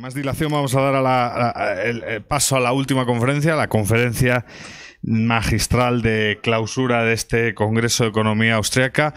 más dilación vamos a dar a el, paso a la última conferencia, la conferencia magistral de clausura de este Congreso de Economía Austriaca.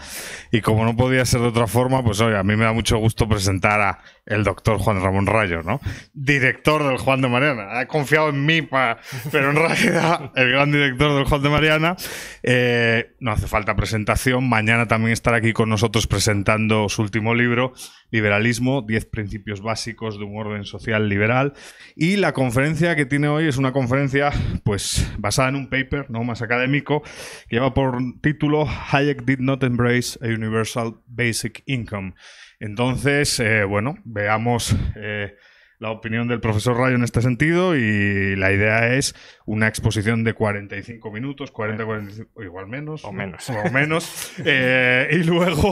Y como no podía ser de otra forma, pues oye, a mí me da mucho gusto presentar a el doctor Juan Ramón Rayo, ¿no? Director del Juan de Mariana. Ha confiado en mí, para... pero en realidad el gran director del Juan de Mariana. Eh, no hace falta presentación. Mañana también estará aquí con nosotros presentando su último libro, Liberalismo, 10 principios básicos de un orden social liberal. Y la conferencia que tiene hoy es una conferencia pues, basada en un paper ¿no? más académico que lleva por título Hayek Did Not Embrace a Universal Basic Income. Entonces, eh, bueno, veamos eh, la opinión del profesor Rayo en este sentido y la idea es una exposición de 45 minutos, 40, 45, o igual menos. O menos. O menos. Eh, y luego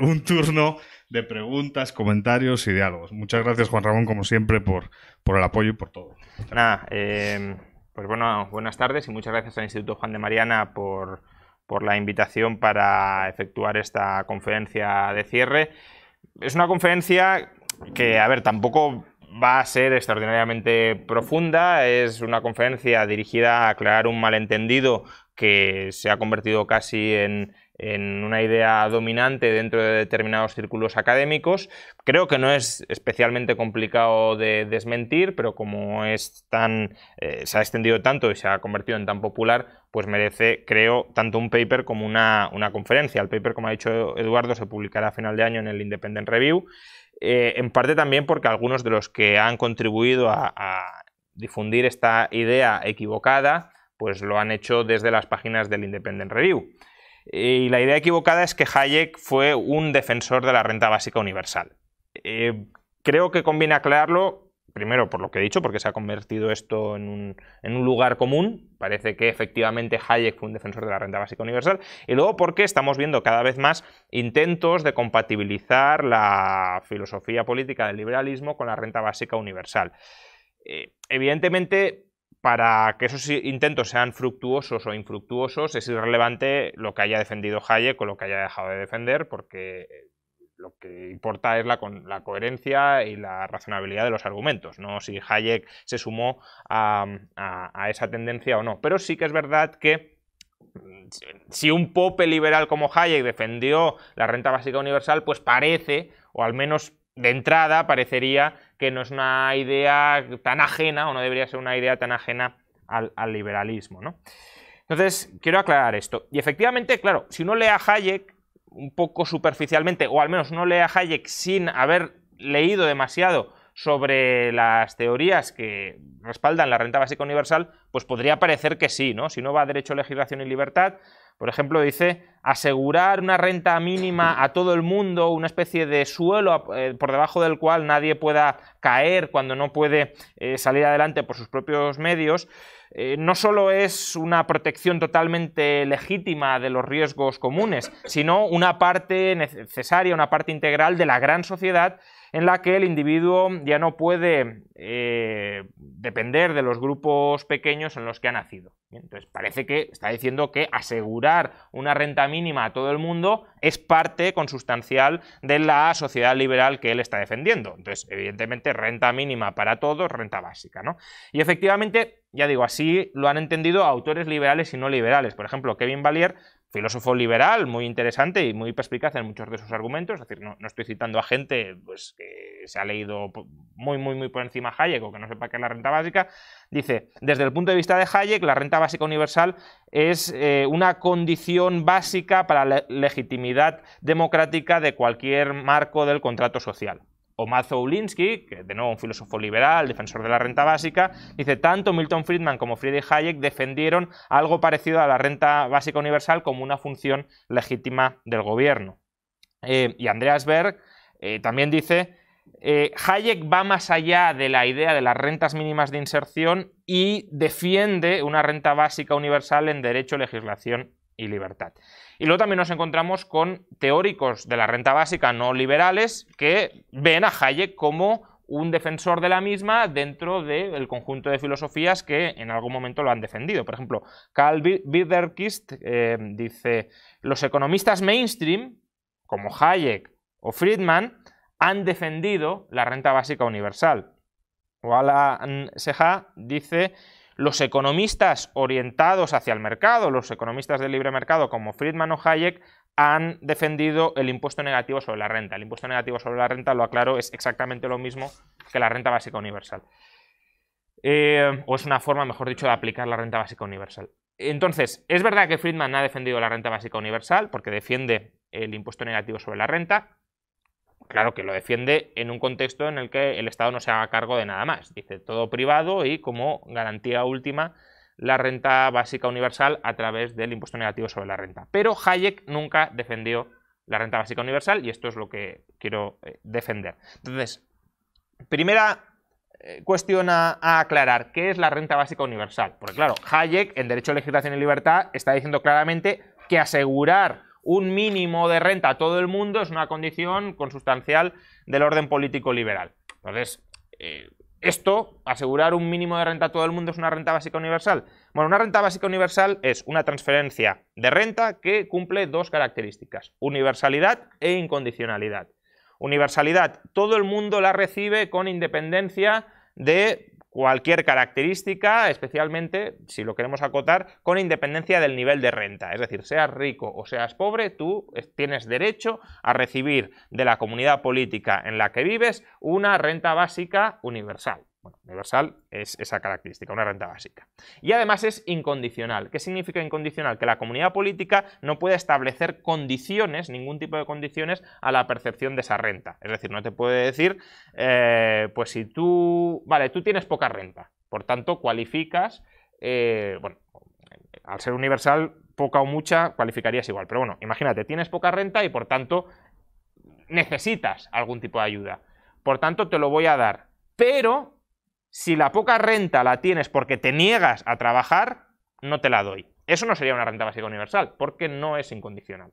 un turno de preguntas, comentarios y diálogos. Muchas gracias, Juan Ramón, como siempre, por, por el apoyo y por todo. Nada, em, pues bueno, buenas tardes y muchas gracias al Instituto Juan de Mariana por, por la invitación para efectuar esta conferencia de cierre es una conferencia que, a ver, tampoco va a ser extraordinariamente profunda. Es una conferencia dirigida a aclarar un malentendido que se ha convertido casi en, en una idea dominante dentro de determinados círculos académicos. Creo que no es especialmente complicado de desmentir, pero como es tan, eh, se ha extendido tanto y se ha convertido en tan popular, pues merece, creo, tanto un paper como una, conferencia. El paper, como ha dicho Eduardo, se publicará a final de año en el Independent Review. Eh, en parte también porque algunos de los que han contribuido a, a difundir esta idea equivocada, pues lo han hecho desde las páginas del Independent Review. Eh, y la idea equivocada es que Hayek fue un defensor de la renta básica universal. Eh, creo que conviene aclararlo, primero por lo que he dicho, porque se ha convertido esto en un, lugar común. Parece que efectivamente Hayek fue un defensor de la renta básica universal. Y luego porque estamos viendo cada vez más intentos de compatibilizar la filosofía política del liberalismo con la renta básica universal. Eh, evidentemente, para que esos intentos sean fructuosos o infructuosos es irrelevante lo que haya defendido Hayek o lo que haya dejado de defender, porque eh, lo que importa es la, con, la coherencia y la razonabilidad de los argumentos, no si Hayek se sumó a, a esa tendencia o no. Pero sí que es verdad que mm, si un pope liberal como Hayek defendió la renta básica universal, pues parece, o al menos de entrada parecería que no es una idea tan ajena o no debería ser una idea tan ajena al, liberalismo. ¿no? Entonces, quiero aclarar esto. Y efectivamente, claro, si uno lee a Hayek un poco superficialmente, o al menos no lee a Hayek sin haber leído demasiado sobre las teorías que respaldan la renta básica universal, pues podría parecer que sí, ¿no? Si no va a derecho, legislación y libertad, por ejemplo, dice asegurar una renta mínima a todo el mundo, una especie de suelo eh, por debajo del cual nadie pueda caer cuando no puede eh, salir adelante por sus propios medios, eh, no solo es una protección totalmente legítima de los riesgos comunes, sino una parte necesaria, una parte integral de la gran sociedad en la que el individuo ya no puede eh, depender de los grupos pequeños en los que ha nacido. Entonces parece que está diciendo que asegurar una renta mínima a todo el mundo es parte consustancial de la sociedad liberal que él está defendiendo. Entonces, evidentemente, renta mínima para todos, renta básica. ¿no? Y efectivamente, ya digo, así lo han entendido autores liberales y no liberales. Por ejemplo, Kevin Valier filósofo liberal muy interesante y muy perspicaz en muchos de sus argumentos. Es decir, no, estoy citando a gente pues, que se ha leído muy, muy, muy por encima Hayek o que no sepa qué es la renta básica. Dice, desde el punto de vista de Hayek, la renta básica universal es eh, una condición básica para la legitimidad democrática de cualquier marco del contrato social. Omazo Ulinsky, que de nuevo un filósofo liberal, defensor de la renta básica, dice, tanto Milton Friedman como Friedrich Hayek defendieron algo parecido a la renta básica universal como una función legítima del gobierno. Eh, y Andreas Berg eh, también dice, eh, Hayek va más allá de la idea de las rentas mínimas de inserción y defiende una renta básica universal en derecho, legislación y libertad. Y luego también nos encontramos con teóricos de la renta básica no liberales que ven a Hayek como un defensor de la misma dentro del conjunto de filosofías que en algún momento lo han defendido. Por ejemplo, Karl Biederkist eh, dice, los economistas mainstream, como Hayek o Friedman, han defendido la renta básica universal. O Alan Seha dice, los economistas orientados hacia el mercado, los economistas del libre mercado como Friedman o Hayek, han defendido el impuesto negativo sobre la renta. El impuesto negativo sobre la renta, lo aclaro, es exactamente lo mismo que la renta básica universal. Eh, o es una forma, mejor dicho, de aplicar la renta básica universal. Entonces, es verdad que Friedman ha defendido la renta básica universal porque defiende el impuesto negativo sobre la renta claro que lo defiende en un contexto en el que el Estado no se haga cargo de nada más. Dice todo privado y como garantía última la renta básica universal a través del impuesto negativo sobre la renta. Pero Hayek nunca defendió la renta básica universal y esto es lo que quiero eh, defender. Entonces, primera eh, cuestión a, aclarar, ¿qué es la renta básica universal? Porque claro, Hayek en Derecho, Legislación y Libertad está diciendo claramente que asegurar un mínimo de renta a todo el mundo es una condición consustancial del orden político liberal. Entonces, eh, esto, asegurar un mínimo de renta a todo el mundo, es una renta básica universal. Bueno, una renta básica universal es una transferencia de renta que cumple dos características, universalidad e incondicionalidad. Universalidad, todo el mundo la recibe con independencia de cualquier característica, especialmente, si lo queremos acotar, con independencia del nivel de renta. Es decir, seas rico o seas pobre, tú tienes derecho a recibir de la comunidad política en la que vives una renta básica universal. Bueno, universal es esa característica, una renta básica. Y además es incondicional. ¿Qué significa incondicional? Que la comunidad política no puede establecer condiciones, ningún tipo de condiciones, a la percepción de esa renta. Es decir, no te puede decir, eh, pues si tú, vale, tú tienes poca renta, por tanto cualificas, eh, bueno, al ser universal, poca o mucha, cualificarías igual. Pero bueno, imagínate, tienes poca renta y por tanto necesitas algún tipo de ayuda. Por tanto, te lo voy a dar. Pero si la poca renta la tienes porque te niegas a trabajar, no te la doy. Eso no sería una renta básica universal, porque no es incondicional.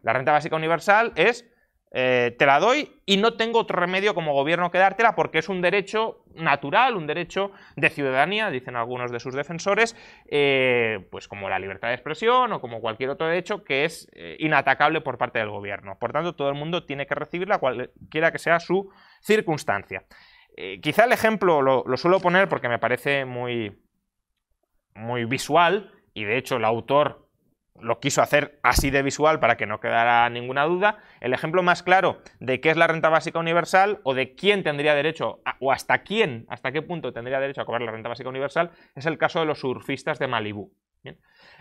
La renta básica universal es, eh, te la doy y no tengo otro remedio como gobierno que dártela porque es un derecho natural, un derecho de ciudadanía, dicen algunos de sus defensores, eh, pues como la libertad de expresión o como cualquier otro derecho que es eh, inatacable por parte del gobierno. Por tanto, todo el mundo tiene que recibirla cualquiera que sea su circunstancia. Eh, quizá el ejemplo lo, suelo poner porque me parece muy, muy visual y de hecho el autor lo quiso hacer así de visual para que no quedara ninguna duda. El ejemplo más claro de qué es la renta básica universal o de quién tendría derecho o hasta quién, hasta qué punto tendría derecho a cobrar la renta básica universal es el caso de los surfistas de Malibú.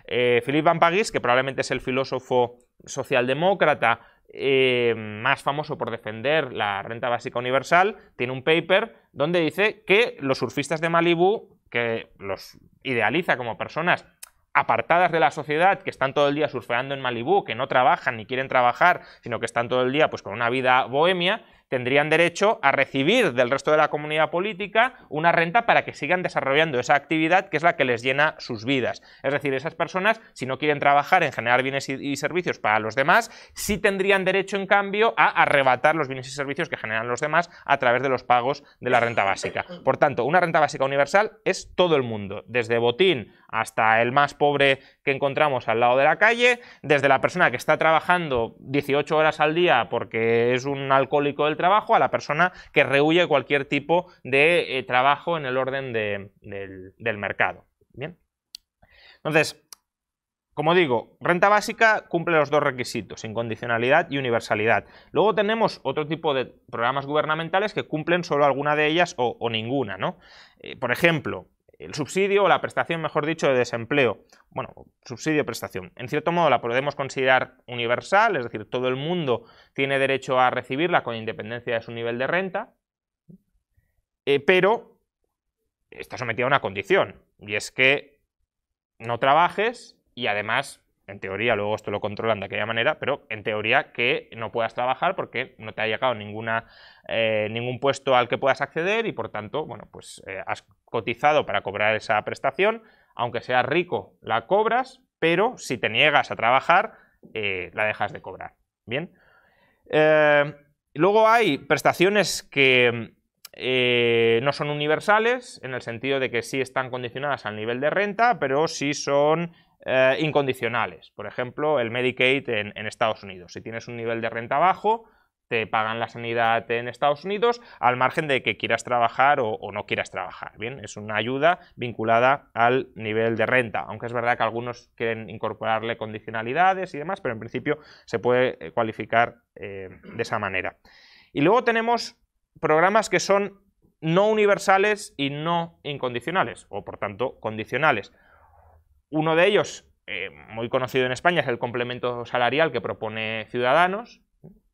Eh, Philippe Van Pagis, que probablemente es el filósofo socialdemócrata eh, más famoso por defender la renta básica universal, tiene un paper donde dice que los surfistas de Malibú, que los idealiza como personas apartadas de la sociedad, que están todo el día surfeando en Malibú, que no trabajan ni quieren trabajar, sino que están todo el día pues, con una vida bohemia, tendrían derecho a recibir del resto de la comunidad política una renta para que sigan desarrollando esa actividad que es la que les llena sus vidas. Es decir, esas personas, si no quieren trabajar en generar bienes y servicios para los demás, sí tendrían derecho, en cambio, a arrebatar los bienes y servicios que generan los demás a través de los pagos de la renta básica. Por tanto, una renta básica universal es todo el mundo, desde botín hasta el más pobre que encontramos al lado de la calle, desde la persona que está trabajando 18 horas al día porque es un alcohólico del trabajo, a la persona que rehuye cualquier tipo de eh, trabajo en el orden del, mercado. Bien. Entonces, como digo, renta básica cumple los dos requisitos, incondicionalidad y universalidad. Luego tenemos otro tipo de programas gubernamentales que cumplen solo alguna de ellas o, ninguna. ¿no? Eh, por ejemplo, el subsidio o la prestación, mejor dicho, de desempleo. Bueno, subsidio prestación. En cierto modo la podemos considerar universal, es decir, todo el mundo tiene derecho a recibirla con independencia de su nivel de renta, eh, pero está sometida a una condición, y es que no trabajes y además en teoría, luego esto lo controlan de aquella manera, pero en teoría que no puedas trabajar porque no te ha llegado ninguna, eh, ningún puesto al que puedas acceder y por tanto, bueno, pues eh, has cotizado para cobrar esa prestación, aunque seas rico, la cobras, pero si te niegas a trabajar, eh, la dejas de cobrar. Bien. luego hay prestaciones que no son universales, en el sentido de que sí están condicionadas al nivel de renta, pero sí son eh, incondicionales. Por ejemplo, el Medicaid en, Estados Unidos. Si tienes un nivel de renta bajo, te pagan la sanidad en Estados Unidos al margen de que quieras trabajar o, no quieras trabajar. Bien, es una ayuda vinculada al nivel de renta, aunque es verdad que algunos quieren incorporarle condicionalidades y demás, pero en principio se puede eh, cualificar eh, de esa manera. Y luego tenemos programas que son no universales y no incondicionales, o por tanto condicionales. Uno de ellos, eh, muy conocido en España, es el complemento salarial que propone Ciudadanos,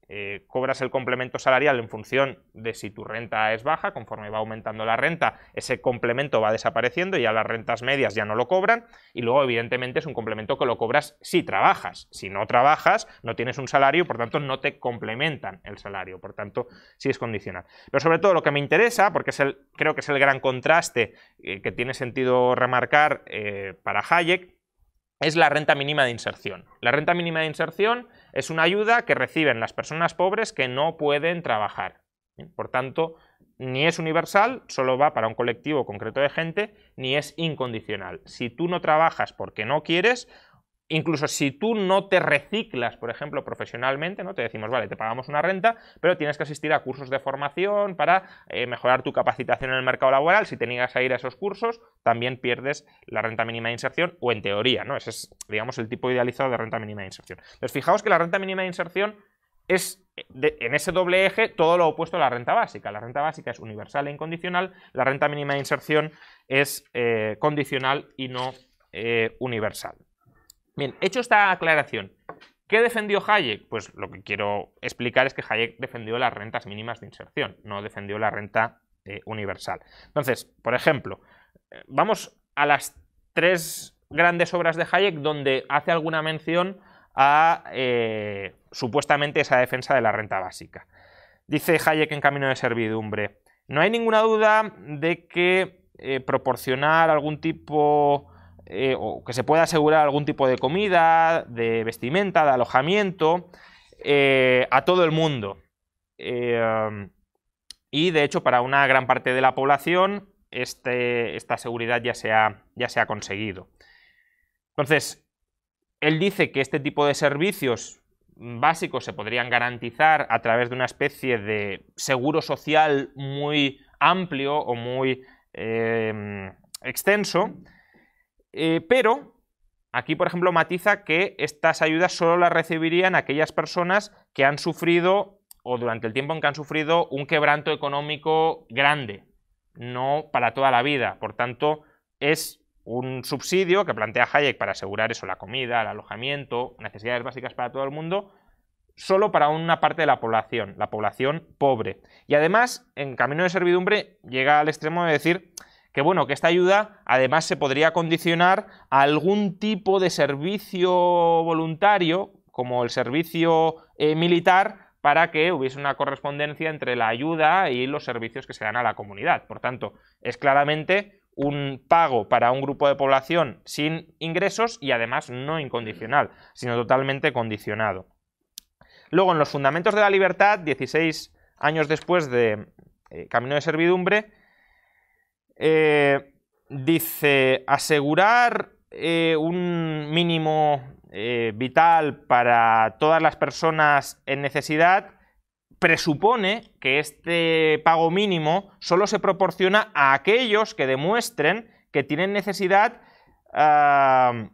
eh, cobras el complemento salarial en función de si tu renta es baja, conforme va aumentando la renta, ese complemento va desapareciendo y ya las rentas medias ya no lo cobran, y luego evidentemente es un complemento que lo cobras si trabajas, si no trabajas no tienes un salario, por tanto no te complementan el salario, por tanto sí es condicional. Pero sobre todo lo que me interesa, porque es el, creo que es el gran contraste eh, que tiene sentido remarcar eh, para Hayek, es la renta mínima de inserción. La renta mínima de inserción es una ayuda que reciben las personas pobres que no pueden trabajar. Por tanto, ni es universal, solo va para un colectivo concreto de gente, ni es incondicional. Si tú no trabajas porque no quieres, incluso si tú no te reciclas, por ejemplo, profesionalmente, ¿no? Te decimos, vale, te pagamos una renta, pero tienes que asistir a cursos de formación para eh, mejorar tu capacitación en el mercado laboral. Si te niegas a ir a esos cursos, también pierdes la renta mínima de inserción, o en teoría, ¿no? Ese es, digamos, el tipo idealizado de renta mínima de inserción. Entonces, fijaos que la renta mínima de inserción es eh, en ese doble eje todo lo opuesto a la renta básica. La renta básica es universal e incondicional, la renta mínima de inserción es eh, condicional y no universal. Bien, hecho esta aclaración, ¿qué defendió Hayek? Pues lo que quiero explicar es que Hayek defendió las rentas mínimas de inserción, no defendió la renta eh, universal. Entonces, por ejemplo, eh, vamos a las tres grandes obras de Hayek donde hace alguna mención a eh, supuestamente esa defensa de la renta básica. Dice Hayek en Camino de Servidumbre, no hay ninguna duda de que proporcionar algún tipo eh, o que se pueda asegurar algún tipo de comida, de vestimenta, de alojamiento eh, a todo el mundo. Eh, y de hecho, para una gran parte de la población, este, esta seguridad ya se, ha, conseguido. Entonces, él dice que este tipo de servicios básicos se podrían garantizar a través de una especie de seguro social muy amplio o muy extenso, eh, pero aquí, por ejemplo, matiza que estas ayudas solo las recibirían aquellas personas que han sufrido o durante el tiempo en que han sufrido un quebranto económico grande, no para toda la vida. Por tanto, es un subsidio que plantea Hayek para asegurar eso, la comida, el alojamiento, necesidades básicas para todo el mundo, solo para una parte de la población, la población pobre. Y además, en camino de servidumbre, llega al extremo de decir que bueno, que esta ayuda además se podría condicionar a algún tipo de servicio voluntario, como el servicio eh, militar, para que hubiese una correspondencia entre la ayuda y los servicios que se dan a la comunidad. Por tanto, es claramente un pago para un grupo de población sin ingresos y además no incondicional, sino totalmente condicionado. Luego, en los fundamentos de la libertad, 16 años después de eh, Camino de Servidumbre, eh, dice, asegurar eh, un mínimo eh, vital para todas las personas en necesidad presupone que este pago mínimo solo se proporciona a aquellos que demuestren que tienen necesidad ah,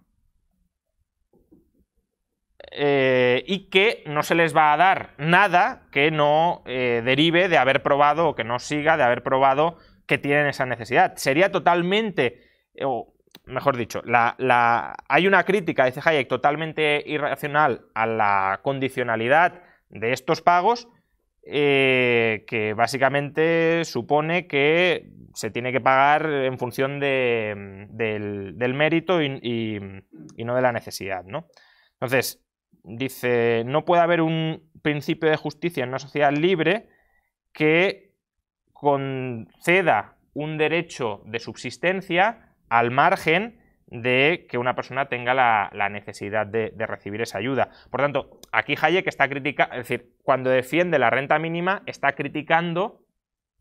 y que no se les va a dar nada que no derive de haber probado o que no siga de haber probado que tienen esa necesidad. Sería totalmente, eh, o mejor dicho, la, hay una crítica, dice Hayek, totalmente irracional a la condicionalidad de estos pagos, eh, que básicamente supone que se tiene que pagar en función del, mérito y, no de la necesidad. ¿no? Entonces, dice, no puede haber un principio de justicia en una sociedad libre que conceda un derecho de subsistencia al margen de que una persona tenga la, necesidad de, recibir esa ayuda. Por tanto, aquí Hayek está criticando, es decir, cuando defiende la renta mínima, está criticando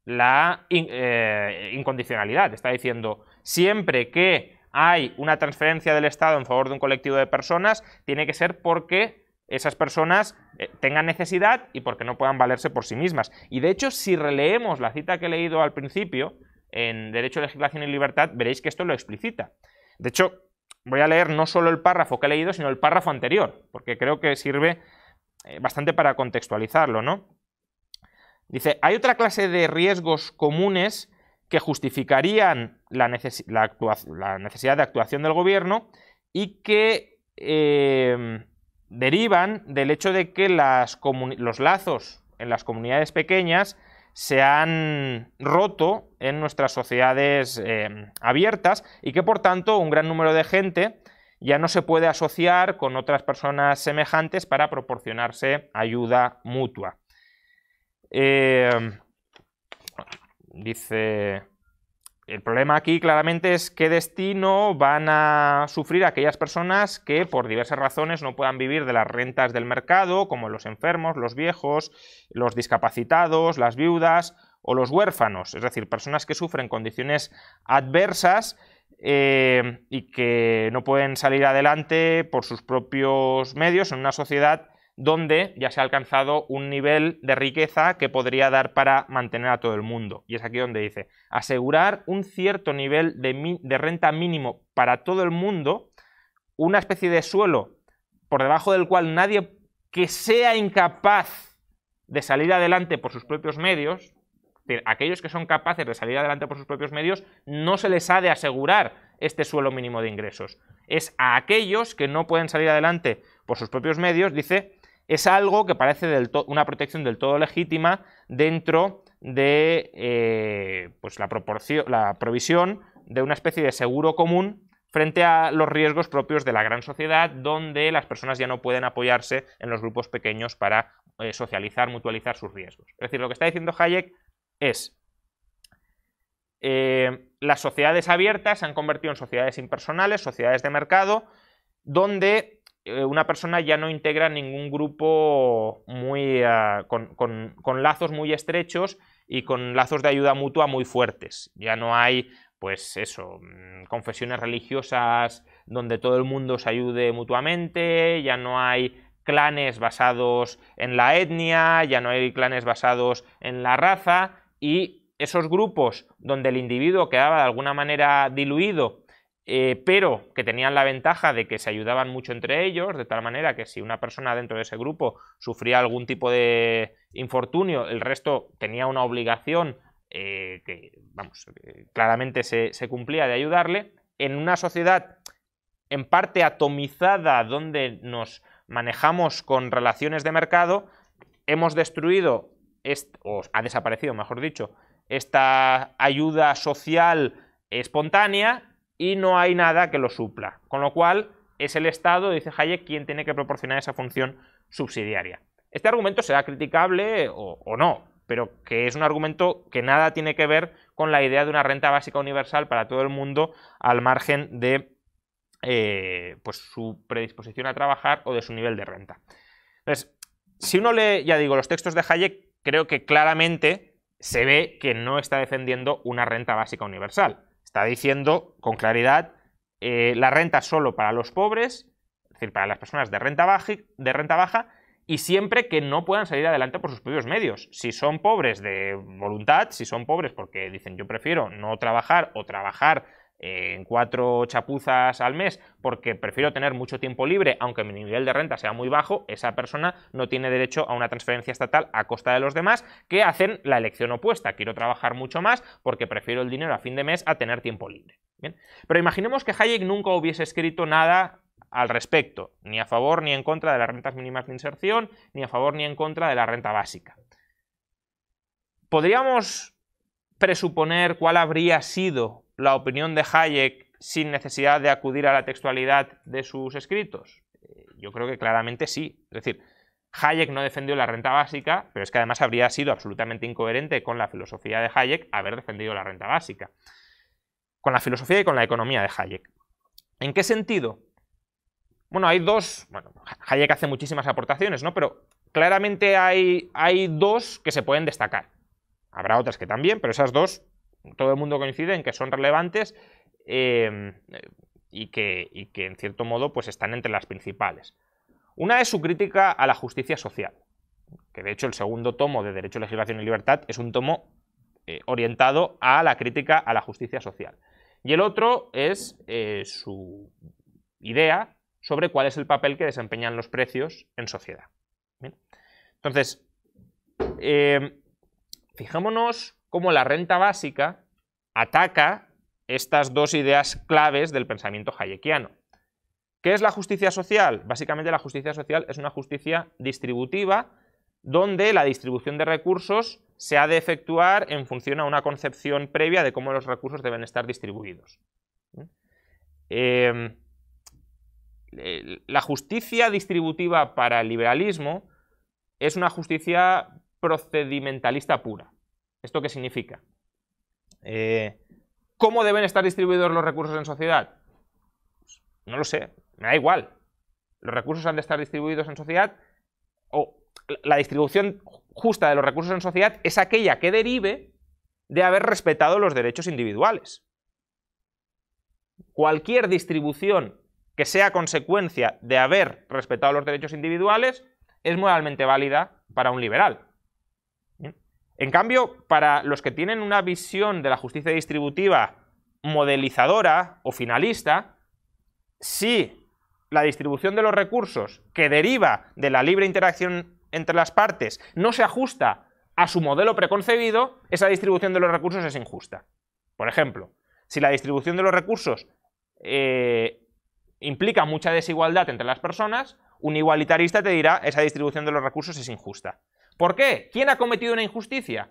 la eh, incondicionalidad. Está diciendo, siempre que hay una transferencia del Estado en favor de un colectivo de personas, tiene que ser porque esas personas eh, tengan necesidad y porque no puedan valerse por sí mismas. Y de hecho, si releemos la cita que he leído al principio, en Derecho, Legislación y Libertad, veréis que esto lo explicita. De hecho, voy a leer no solo el párrafo que he leído, sino el párrafo anterior, porque creo que sirve eh, bastante para contextualizarlo, ¿no? Dice, hay otra clase de riesgos comunes que justificarían la, necesidad de actuación del gobierno y que eh, derivan del hecho de que los lazos en las comunidades pequeñas se han roto en nuestras sociedades eh, abiertas y que por tanto un gran número de gente ya no se puede asociar con otras personas semejantes para proporcionarse ayuda mutua. Eh, dice el problema aquí claramente es qué destino van a sufrir aquellas personas que por diversas razones no puedan vivir de las rentas del mercado, como los enfermos, los viejos, los discapacitados, las viudas o los huérfanos, es decir, personas que sufren condiciones adversas eh, y que no pueden salir adelante por sus propios medios en una sociedad donde ya se ha alcanzado un nivel de riqueza que podría dar para mantener a todo el mundo. Y es aquí donde dice, asegurar un cierto nivel de, renta mínimo para todo el mundo, una especie de suelo por debajo del cual nadie que sea incapaz de salir adelante por sus propios medios, aquellos que son capaces de salir adelante por sus propios medios, no se les ha de asegurar este suelo mínimo de ingresos. Es a aquellos que no pueden salir adelante por sus propios medios, dice, es algo que parece una protección del todo legítima dentro de eh, pues la, provisión de una especie de seguro común frente a los riesgos propios de la gran sociedad, donde las personas ya no pueden apoyarse en los grupos pequeños para eh, socializar, mutualizar sus riesgos. Es decir, lo que está diciendo Hayek es, eh, las sociedades abiertas se han convertido en sociedades impersonales, sociedades de mercado, donde eh, una persona ya no integra ningún grupo muy, ah, con, con, lazos muy estrechos y con lazos de ayuda mutua muy fuertes. Ya no hay, pues eso, mm, confesiones religiosas donde todo el mundo se ayude mutuamente, ya no hay clanes basados en la etnia, ya no hay clanes basados en la raza y esos grupos donde el individuo quedaba de alguna manera diluido eh, pero que tenían la ventaja de que se ayudaban mucho entre ellos, de tal manera que si una persona dentro de ese grupo sufría algún tipo de infortunio, el resto tenía una obligación eh, que, vamos, eh, claramente se, se cumplía de ayudarle. En una sociedad en parte atomizada donde nos manejamos con relaciones de mercado, hemos destruido, o ha desaparecido, mejor dicho, esta ayuda social espontánea y no hay nada que lo supla. Con lo cual, es el Estado, dice Hayek, quien tiene que proporcionar esa función subsidiaria. Este argumento será criticable o, no, pero que es un argumento que nada tiene que ver con la idea de una renta básica universal para todo el mundo al margen de eh, pues su predisposición a trabajar o de su nivel de renta. Entonces, si uno lee, ya digo, los textos de Hayek, creo que claramente se ve que no está defendiendo una renta básica universal. Está diciendo con claridad eh, la renta solo para los pobres, es decir, para las personas de renta, de renta baja, y siempre que no puedan salir adelante por sus propios medios. Si son pobres de voluntad, si son pobres porque dicen yo prefiero no trabajar o trabajar en cuatro chapuzas al mes porque prefiero tener mucho tiempo libre, aunque mi nivel de renta sea muy bajo, esa persona no tiene derecho a una transferencia estatal a costa de los demás que hacen la elección opuesta. Quiero trabajar mucho más porque prefiero el dinero a fin de mes a tener tiempo libre. Pero imaginemos que Hayek nunca hubiese escrito nada al respecto, ni a favor ni en contra de las rentas mínimas de inserción, ni a favor ni en contra de la renta básica. ¿Podríamos presuponer cuál habría sido la opinión de Hayek sin necesidad de acudir a la textualidad de sus escritos? Eh, yo creo que claramente sí. Es decir, Hayek no defendió la renta básica, pero es que además habría sido absolutamente incoherente con la filosofía de Hayek haber defendido la renta básica. Con la filosofía y con la economía de Hayek. ¿En qué sentido? Bueno, hay dos, bueno, Hayek hace muchísimas aportaciones, ¿no? Pero claramente hay, hay dos que se pueden destacar. Habrá otras que también, pero esas dos todo el mundo coincide en que son relevantes em, y, que, en cierto modo pues están entre las principales. Una es su crítica a la justicia social, que de hecho el segundo tomo de Derecho, Legislación y Libertad es un tomo eh, orientado a la crítica a la justicia social. Y el otro es eh, su idea sobre cuál es el papel que desempeñan los precios en sociedad. Entonces, em, fijémonos cómo la renta básica ataca estas dos ideas claves del pensamiento hayekiano. ¿Qué es la justicia social? Básicamente la justicia social es una justicia distributiva donde la distribución de recursos se ha de efectuar en función a una concepción previa de cómo los recursos deben estar distribuidos. ¿Mm? Em, la justicia distributiva para el liberalismo es una justicia procedimentalista pura. ¿Esto qué significa? Eh, ¿Cómo deben estar distribuidos los recursos en sociedad? Pues, no lo sé, me da igual. Los recursos han de estar distribuidos en sociedad o la distribución justa de los recursos en sociedad es aquella que derive de haber respetado los derechos individuales. Cualquier distribución que sea consecuencia de haber respetado los derechos individuales es moralmente válida para un liberal. En cambio, para los que tienen una visión de la justicia distributiva modelizadora o finalista, si la distribución de los recursos que deriva de la libre interacción entre las partes no se ajusta a su modelo preconcebido, esa distribución de los recursos es injusta. Por ejemplo, si la distribución de los recursos eh, implica mucha desigualdad entre las personas, un igualitarista te dirá esa distribución de los recursos es injusta. ¿Por qué? ¿Quién ha cometido una injusticia?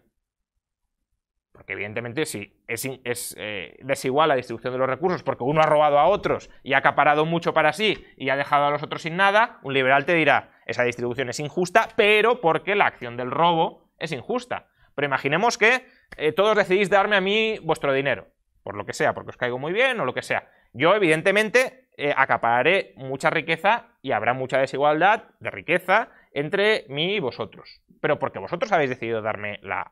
Porque evidentemente si es, eh, desigual la distribución de los recursos, porque uno ha robado a otros y ha acaparado mucho para sí y ha dejado a los otros sin nada, un liberal te dirá, esa distribución es injusta, pero porque la acción del robo es injusta. Pero imaginemos que eh, todos decidís darme a mí vuestro dinero, por lo que sea, porque os caigo muy bien o lo que sea. Yo evidentemente eh, acapararé mucha riqueza y habrá mucha desigualdad de riqueza entre mí y vosotros, pero porque vosotros habéis decidido darme la,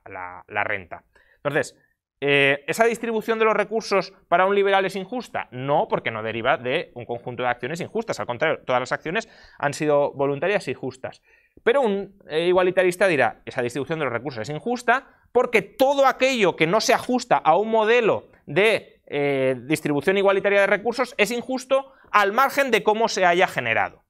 renta. Entonces, eh, ¿esa distribución de los recursos para un liberal es injusta? No, porque no deriva de un conjunto de acciones injustas, al contrario, todas las acciones han sido voluntarias y justas. Pero un eh, igualitarista dirá, esa distribución de los recursos es injusta porque todo aquello que no se ajusta a un modelo de eh, distribución igualitaria de recursos es injusto al margen de cómo se haya generado.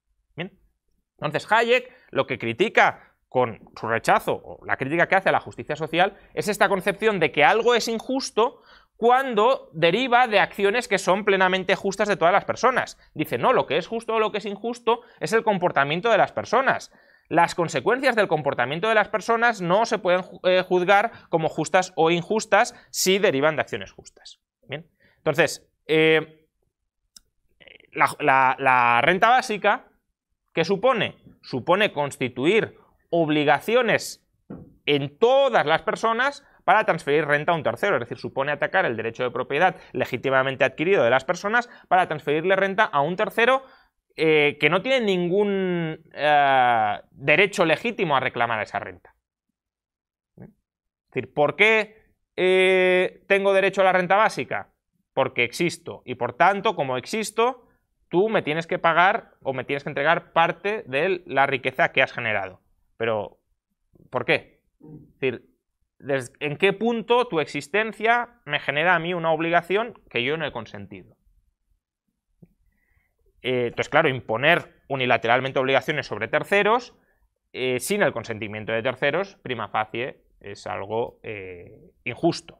Entonces Hayek lo que critica con su rechazo o la crítica que hace a la justicia social es esta concepción de que algo es injusto cuando deriva de acciones que son plenamente justas de todas las personas. Dice, no, lo que es justo o lo que es injusto es el comportamiento de las personas. Las consecuencias del comportamiento de las personas no se pueden eh, juzgar como justas o injustas si derivan de acciones justas. Bien. Entonces, eh, la renta básica ¿Qué supone? Supone constituir obligaciones en todas las personas para transferir renta a un tercero, es decir, supone atacar el derecho de propiedad legítimamente adquirido de las personas para transferirle renta a un tercero eh, que no tiene ningún eh, derecho legítimo a reclamar esa renta. Es decir, ¿por qué eh, tengo derecho a la renta básica? Porque existo y por tanto, como existo, tú me tienes que pagar o me tienes que entregar parte de la riqueza que has generado. Pero, ¿por qué? Es decir, ¿en qué punto tu existencia me genera a mí una obligación que yo no he consentido? Eh, entonces, claro, imponer unilateralmente obligaciones sobre terceros eh, sin el consentimiento de terceros, prima facie, es algo eh, injusto.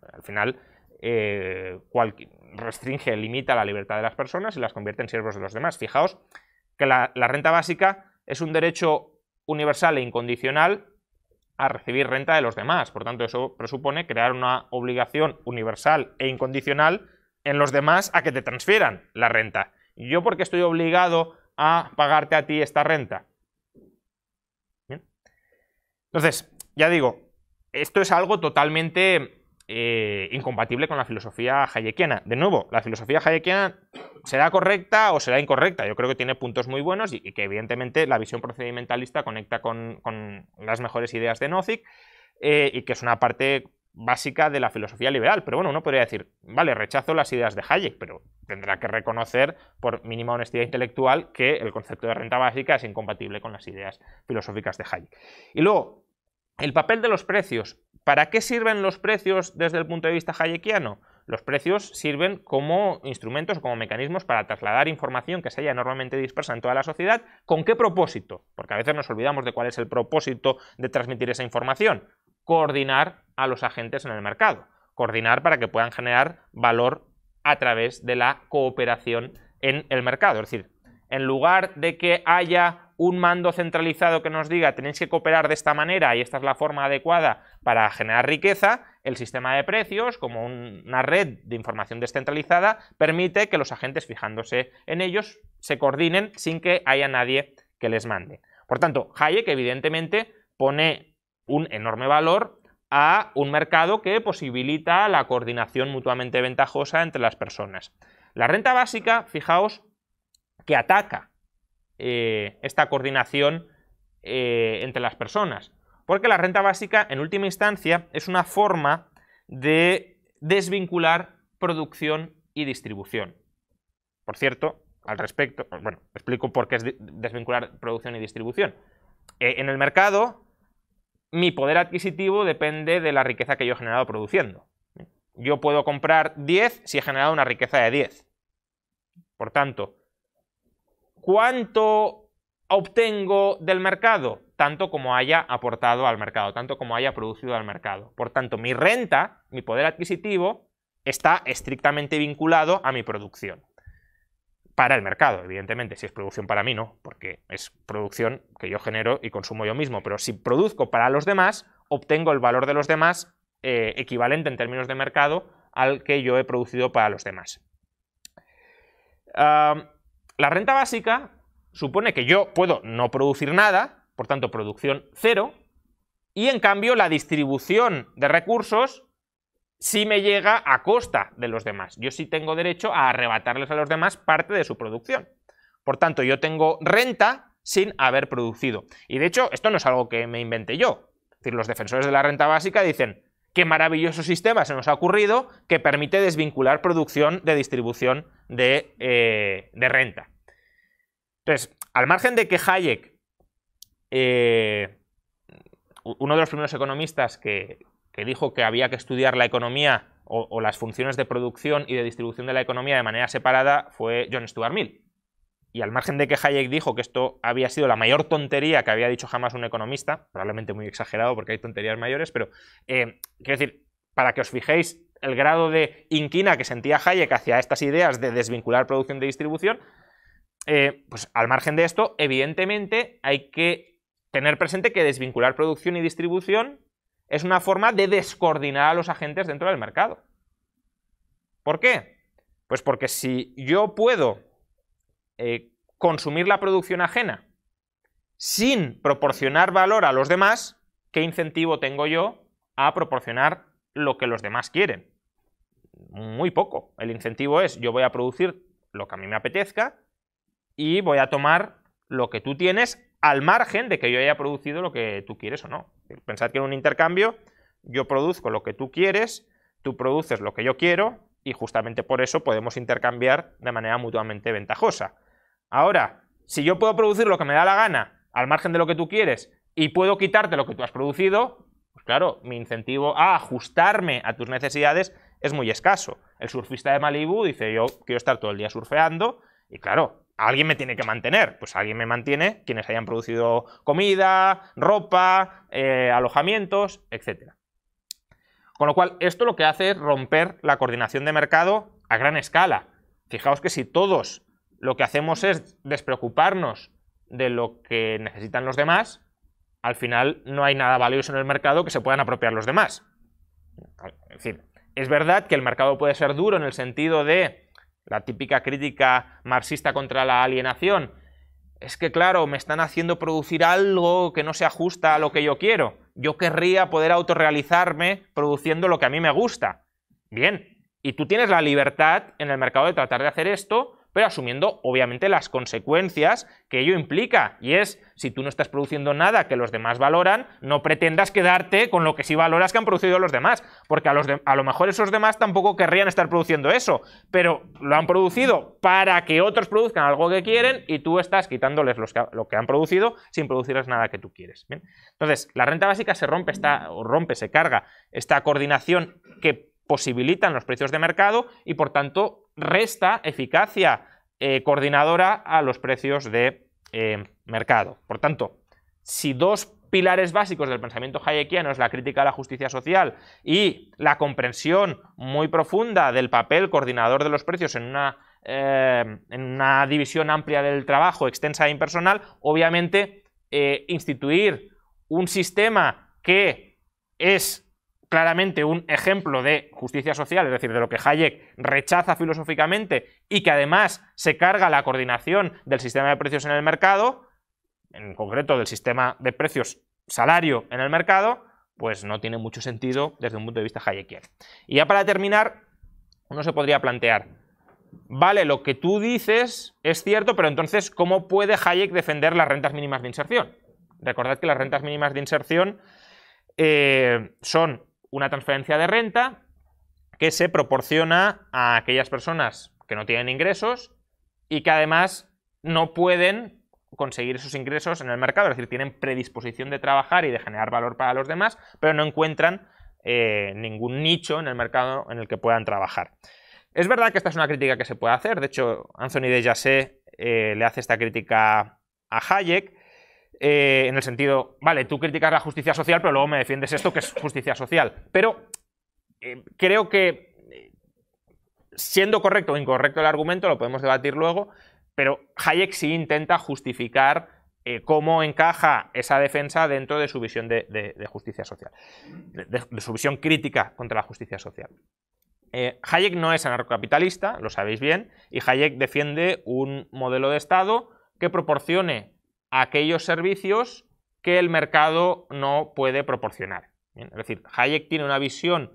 Al final, eh, restringe, limita la libertad de las personas y las convierte en siervos de los demás. Fijaos que la, renta básica es un derecho universal e incondicional a recibir renta de los demás. Por tanto, eso presupone crear una obligación universal e incondicional en los demás a que te transfieran la renta. ¿Yo porque estoy obligado a pagarte a ti esta renta? Entonces, ya digo, esto es algo totalmente eh, incompatible con la filosofía hayekiana. De nuevo, la filosofía hayekiana será correcta o será incorrecta. Yo creo que tiene puntos muy buenos y, que evidentemente la visión procedimentalista conecta con, las mejores ideas de Nozick eh, y que es una parte básica de la filosofía liberal. Pero bueno, uno podría decir, vale, rechazo las ideas de Hayek, pero tendrá que reconocer, por mínima honestidad intelectual, que el concepto de renta básica es incompatible con las ideas filosóficas de Hayek. Y luego, el papel de los precios. ¿Para qué sirven los precios desde el punto de vista hayekiano? Los precios sirven como instrumentos como mecanismos para trasladar información que se haya normalmente dispersa en toda la sociedad. ¿Con qué propósito? Porque a veces nos olvidamos de cuál es el propósito de transmitir esa información. Coordinar a los agentes en el mercado. Coordinar para que puedan generar valor a través de la cooperación en el mercado. Es decir, en lugar de que haya un mando centralizado que nos diga tenéis que cooperar de esta manera y esta es la forma adecuada para generar riqueza, el sistema de precios, como una red de información descentralizada, permite que los agentes fijándose en ellos se coordinen sin que haya nadie que les mande. Por tanto, Hayek evidentemente pone un enorme valor a un mercado que posibilita la coordinación mutuamente ventajosa entre las personas. La renta básica, fijaos, que ataca eh, esta coordinación eh, entre las personas. Porque la renta básica, en última instancia, es una forma de desvincular producción y distribución. Por cierto, al respecto, bueno, explico por qué es desvincular producción y distribución. E, en el mercado, mi poder adquisitivo depende de la riqueza que yo he generado produciendo. Yo puedo comprar 10 si he generado una riqueza de 10. Por tanto, cuánto obtengo del mercado, tanto como haya aportado al mercado, tanto como haya producido al mercado. Por tanto, mi renta, mi poder adquisitivo, está estrictamente vinculado a mi producción. Para el mercado, evidentemente, si es producción para mí, no, porque es producción que yo genero y consumo yo mismo, pero si produzco para los demás, obtengo el valor de los demás eh, equivalente en términos de mercado al que yo he producido para los demás. Ah, la renta básica supone que yo puedo no producir nada, por tanto producción cero, y en cambio la distribución de recursos sí me llega a costa de los demás. Yo sí tengo derecho a arrebatarles a los demás parte de su producción. Por tanto, yo tengo renta sin haber producido. Y de hecho, esto no es algo que me inventé yo. Es decir, los defensores de la renta básica dicen, qué maravilloso sistema se nos ha ocurrido que permite desvincular producción de distribución de, eh, renta. Entonces, al margen de que Hayek, eh, uno de los primeros economistas que, dijo que había que estudiar la economía o, las funciones de producción y de distribución de la economía de manera separada, fue John Stuart Mill y al margen de que Hayek dijo que esto había sido la mayor tontería que había dicho jamás un economista, probablemente muy exagerado porque hay tonterías mayores, pero eh, quiero decir, para que os fijéis el grado de inquina que sentía Hayek hacia estas ideas de desvincular producción de distribución, eh, pues al margen de esto, evidentemente hay que tener presente que desvincular producción y distribución es una forma de descoordinar a los agentes dentro del mercado. ¿Por qué? Pues porque si yo puedo eh, consumir la producción ajena sin proporcionar valor a los demás, ¿qué incentivo tengo yo a proporcionar lo que los demás quieren? Muy poco. El incentivo es yo voy a producir lo que a mí me apetezca y voy a tomar lo que tú tienes al margen de que yo haya producido lo que tú quieres o no. Pensad que en un intercambio yo produzco lo que tú quieres, tú produces lo que yo quiero y justamente por eso podemos intercambiar de manera mutuamente ventajosa. Ahora, si yo puedo producir lo que me da la gana, al margen de lo que tú quieres, y puedo quitarte lo que tú has producido, pues claro, mi incentivo a ajustarme a tus necesidades es muy escaso. El surfista de Malibu dice, yo quiero estar todo el día surfeando, y claro, alguien me tiene que mantener. Pues alguien me mantiene quienes hayan producido comida, ropa, eh, alojamientos, etc. Con lo cual, esto lo que hace es romper la coordinación de mercado a gran escala. Fijaos que si todos lo que hacemos es despreocuparnos de lo que necesitan los demás, al final no hay nada valioso en el mercado que se puedan apropiar los demás. Es decir, es verdad que el mercado puede ser duro en el sentido de la típica crítica marxista contra la alienación. Es que, claro, me están haciendo producir algo que no se ajusta a lo que yo quiero. Yo querría poder autorrealizarme produciendo lo que a mí me gusta. Bien, y tú tienes la libertad en el mercado de tratar de hacer esto pero asumiendo obviamente las consecuencias que ello implica. Y es, si tú no estás produciendo nada que los demás valoran, no pretendas quedarte con lo que sí valoras que han producido los demás, porque a, los a lo mejor esos demás tampoco querrían estar produciendo eso, pero lo han producido para que otros produzcan algo que quieren y tú estás quitándoles lo que han producido sin producirles nada que tú quieres. Entonces, la renta básica se rompe, está, rompe, se carga esta coordinación que posibilitan los precios de mercado y por tanto resta eficacia eh, coordinadora a los precios de eh, mercado. Por tanto, si dos pilares básicos del pensamiento hayekiano es la crítica a la justicia social y la comprensión muy profunda del papel coordinador de los precios en una, eh, en una división amplia del trabajo, extensa e impersonal, obviamente instituir un sistema que es claramente un ejemplo de justicia social, es decir, de lo que Hayek rechaza filosóficamente y que además se carga la coordinación del sistema de precios en el mercado, en concreto del sistema de precios salario en el mercado, pues no tiene mucho sentido desde un punto de vista hayekiano. Y ya para terminar, uno se podría plantear, vale, lo que tú dices es cierto, pero entonces, ¿cómo puede Hayek defender las rentas mínimas de inserción? Recordad que las rentas mínimas de inserción eh, son una transferencia de renta que se proporciona a aquellas personas que no tienen ingresos y que además no pueden conseguir esos ingresos en el mercado, es decir, tienen predisposición de trabajar y de generar valor para los demás, pero no encuentran eh, ningún nicho en el mercado en el que puedan trabajar. Es verdad que esta es una crítica que se puede hacer, de hecho, Anthony de Jassé eh, le hace esta crítica a Hayek, eh, en el sentido, vale, tú criticas la justicia social, pero luego me defiendes esto que es justicia social. Pero eh, creo que, eh, siendo correcto o incorrecto el argumento, lo podemos debatir luego, pero Hayek sí intenta justificar cómo encaja esa defensa dentro de su visión de, justicia social, de, su visión crítica contra la justicia social. Hayek no es anarcocapitalista, lo sabéis bien, y Hayek defiende un modelo de Estado que proporcione aquellos servicios que el mercado no puede proporcionar. es decir, Hayek tiene una visión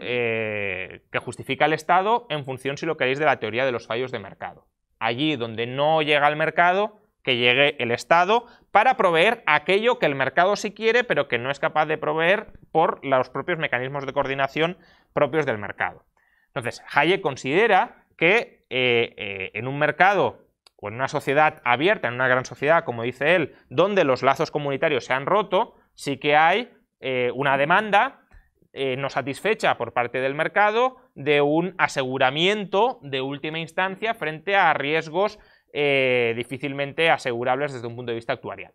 eh, que justifica el Estado en función, si lo queréis, de la teoría de los fallos de mercado. Allí donde no llega el mercado, que llegue el Estado para proveer aquello que el mercado sí quiere, pero que no es capaz de proveer por los propios mecanismos de coordinación propios del mercado. Entonces, Hayek considera que eh, eh, en un mercado o en una sociedad abierta, en una gran sociedad, como dice él, donde los lazos comunitarios se han roto, sí que hay eh, una demanda eh, no satisfecha por parte del mercado de un aseguramiento de última instancia frente a riesgos eh, difícilmente asegurables desde un punto de vista actuarial.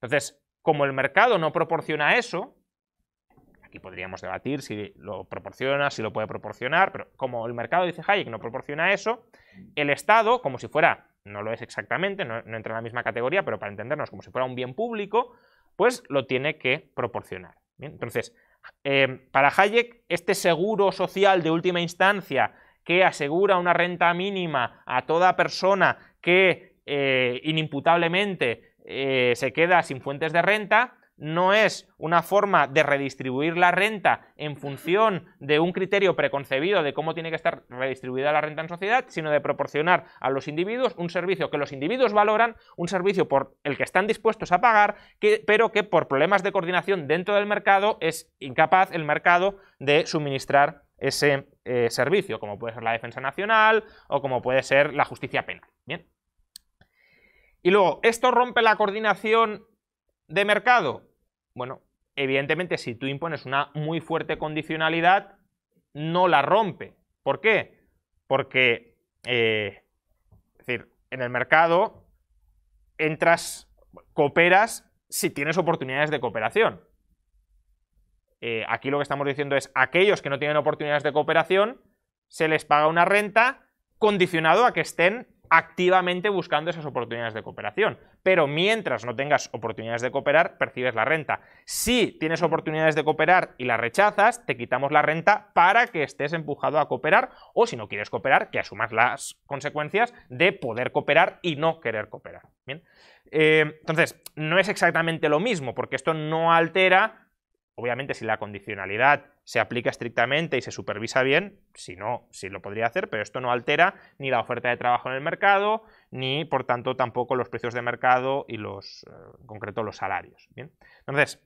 Entonces, como el mercado no proporciona eso, Aquí podríamos debatir si lo proporciona, si lo puede proporcionar, pero como el mercado, dice Hayek, no proporciona eso, el Estado, como si fuera, no lo es exactamente, no, entra en la misma categoría, pero para entendernos, como si fuera un bien público, pues lo tiene que proporcionar. entonces, em, para Hayek, este seguro social de última instancia que asegura una renta mínima a toda persona que eh, inimputablemente eh, se queda sin fuentes de renta, no es una forma de redistribuir la renta en función de un criterio preconcebido de cómo tiene que estar redistribuida la renta en sociedad, sino de proporcionar a los individuos un servicio que los individuos valoran, un servicio por el que están dispuestos a pagar, pero que por problemas de coordinación dentro del mercado es incapaz el mercado de suministrar ese eh, servicio, como puede ser la defensa nacional o como puede ser la justicia penal. Y luego, ¿esto rompe la coordinación de mercado? Bueno, evidentemente si tú impones una muy fuerte condicionalidad, no la rompe. ¿Por qué? Porque, eh, decir, en el mercado entras, cooperas si tienes oportunidades de cooperación. Eh, aquí lo que estamos diciendo es, aquellos que no tienen oportunidades de cooperación, se les paga una renta condicionado a que estén activamente buscando esas oportunidades de cooperación. Pero mientras no tengas oportunidades de cooperar, percibes la renta. Si tienes oportunidades de cooperar y las rechazas, te quitamos la renta para que estés empujado a cooperar o si no quieres cooperar, que asumas las consecuencias de poder cooperar y no querer cooperar. ¿Bien? Eh, entonces, no es exactamente lo mismo porque esto no altera, obviamente si la condicionalidad se aplica estrictamente y se supervisa bien, si no, sí lo podría hacer, pero esto no altera ni la oferta de trabajo en el mercado, ni por tanto tampoco los precios de mercado y los, eh, en concreto, los salarios. Entonces,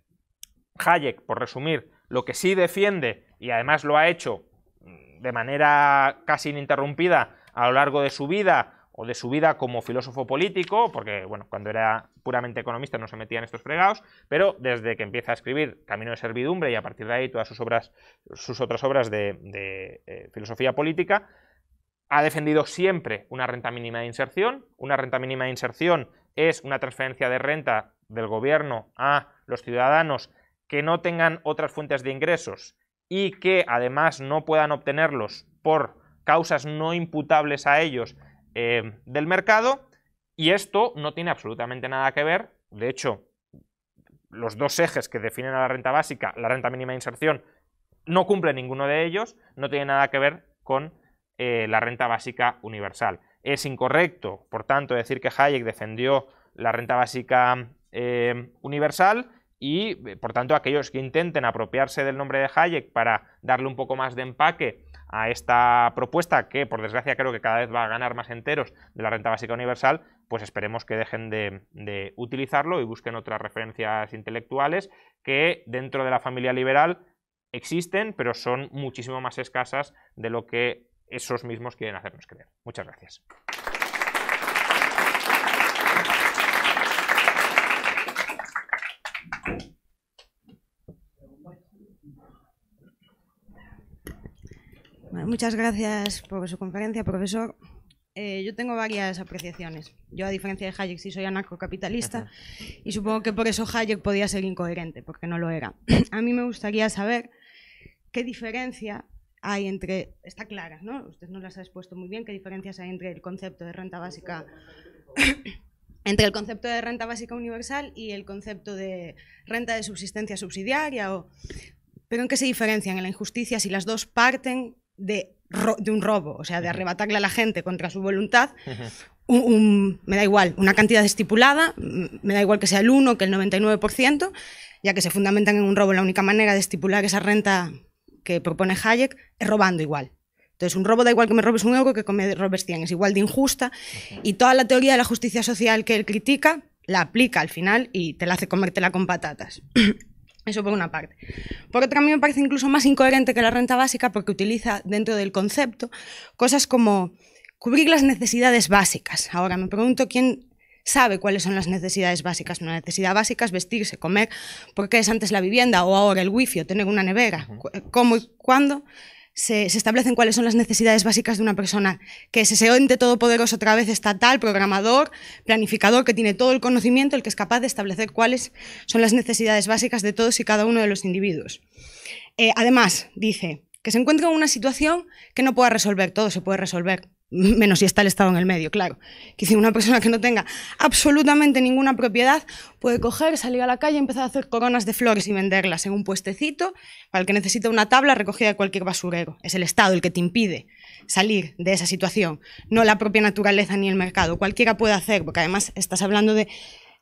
Hayek, por resumir, lo que sí defiende, y además lo ha hecho mm, de manera casi ininterrumpida a lo largo de su vida, o de su vida como filósofo político, porque bueno, cuando era puramente economista no se metía en estos fregados, pero desde que empieza a escribir Camino de Servidumbre y a partir de ahí todas sus obras, sus otras obras de, eh, filosofía política, ha defendido siempre una renta mínima de inserción. Una renta mínima de inserción es una transferencia de renta del gobierno a los ciudadanos que no tengan otras fuentes de ingresos y que además no puedan obtenerlos por causas no imputables a ellos eh, del mercado y esto no tiene absolutamente nada que ver. De hecho, los dos ejes que definen a la renta básica, la renta mínima de inserción, no cumple ninguno de ellos, no tiene nada que ver con eh, la renta básica universal. Es incorrecto, por tanto, decir que Hayek defendió la renta básica eh, universal y, por tanto, aquellos que intenten apropiarse del nombre de Hayek para darle un poco más de empaque a esta propuesta que, por desgracia, creo que cada vez va a ganar más enteros de la renta básica universal, pues esperemos que dejen de, utilizarlo y busquen otras referencias intelectuales que dentro de la familia liberal existen, pero son muchísimo más escasas de lo que esos mismos quieren hacernos creer. Muchas gracias. muchas gracias por su conferencia, profesor. Eh, yo tengo varias apreciaciones. Yo, a diferencia de Hayek, sí soy anarcocapitalista y supongo que por eso Hayek podía ser incoherente, porque no lo era. A mí me gustaría saber qué diferencia hay entre. Está clara, ¿no? Usted no las ha expuesto muy bien, qué diferencias hay entre el concepto de renta básica. entre el concepto de renta básica universal y el concepto de renta de subsistencia subsidiaria o pero en qué se diferencian en la injusticia si las dos parten de, un robo, o sea, de arrebatarle a la gente contra su voluntad, me da igual, una cantidad estipulada, me da igual que sea el 1, que el 99%, ya que se fundamentan en un robo, la única manera de estipular esa renta que propone Hayek es robando igual. Entonces, un robo da igual que me robes un euro que que me robes 100, es igual de injusta. Y toda la teoría de la justicia social que él critica la aplica al final y te la hace comértela con patatas. Eso por una parte. Por otra, a mí me parece incluso más incoherente que la renta básica porque utiliza dentro del concepto cosas como cubrir las necesidades básicas. Ahora, me pregunto quién sabe cuáles son las necesidades básicas. Una necesidad básica es vestirse, comer, porque es antes la vivienda o ahora el wifi o tener una nevera. ¿Cómo y cuándo? se, establecen cuáles son las necesidades básicas de una persona, que es ese ente todopoderoso otra vez estatal, programador, planificador, que tiene todo el conocimiento, el que es capaz de establecer cuáles son las necesidades básicas de todos y cada uno de los individuos. Eh, además, dice que se encuentra en una situación que no pueda resolver, todo se puede resolver, menos si está el Estado en el medio, claro. Que si una persona que no tenga absolutamente ninguna propiedad puede coger, salir a la calle, empezar a hacer coronas de flores y venderlas en un puestecito para el que necesita una tabla recogida de cualquier basurero. Es el Estado el que te impide salir de esa situación, no la propia naturaleza ni el mercado. Cualquiera puede hacer, porque además estás hablando de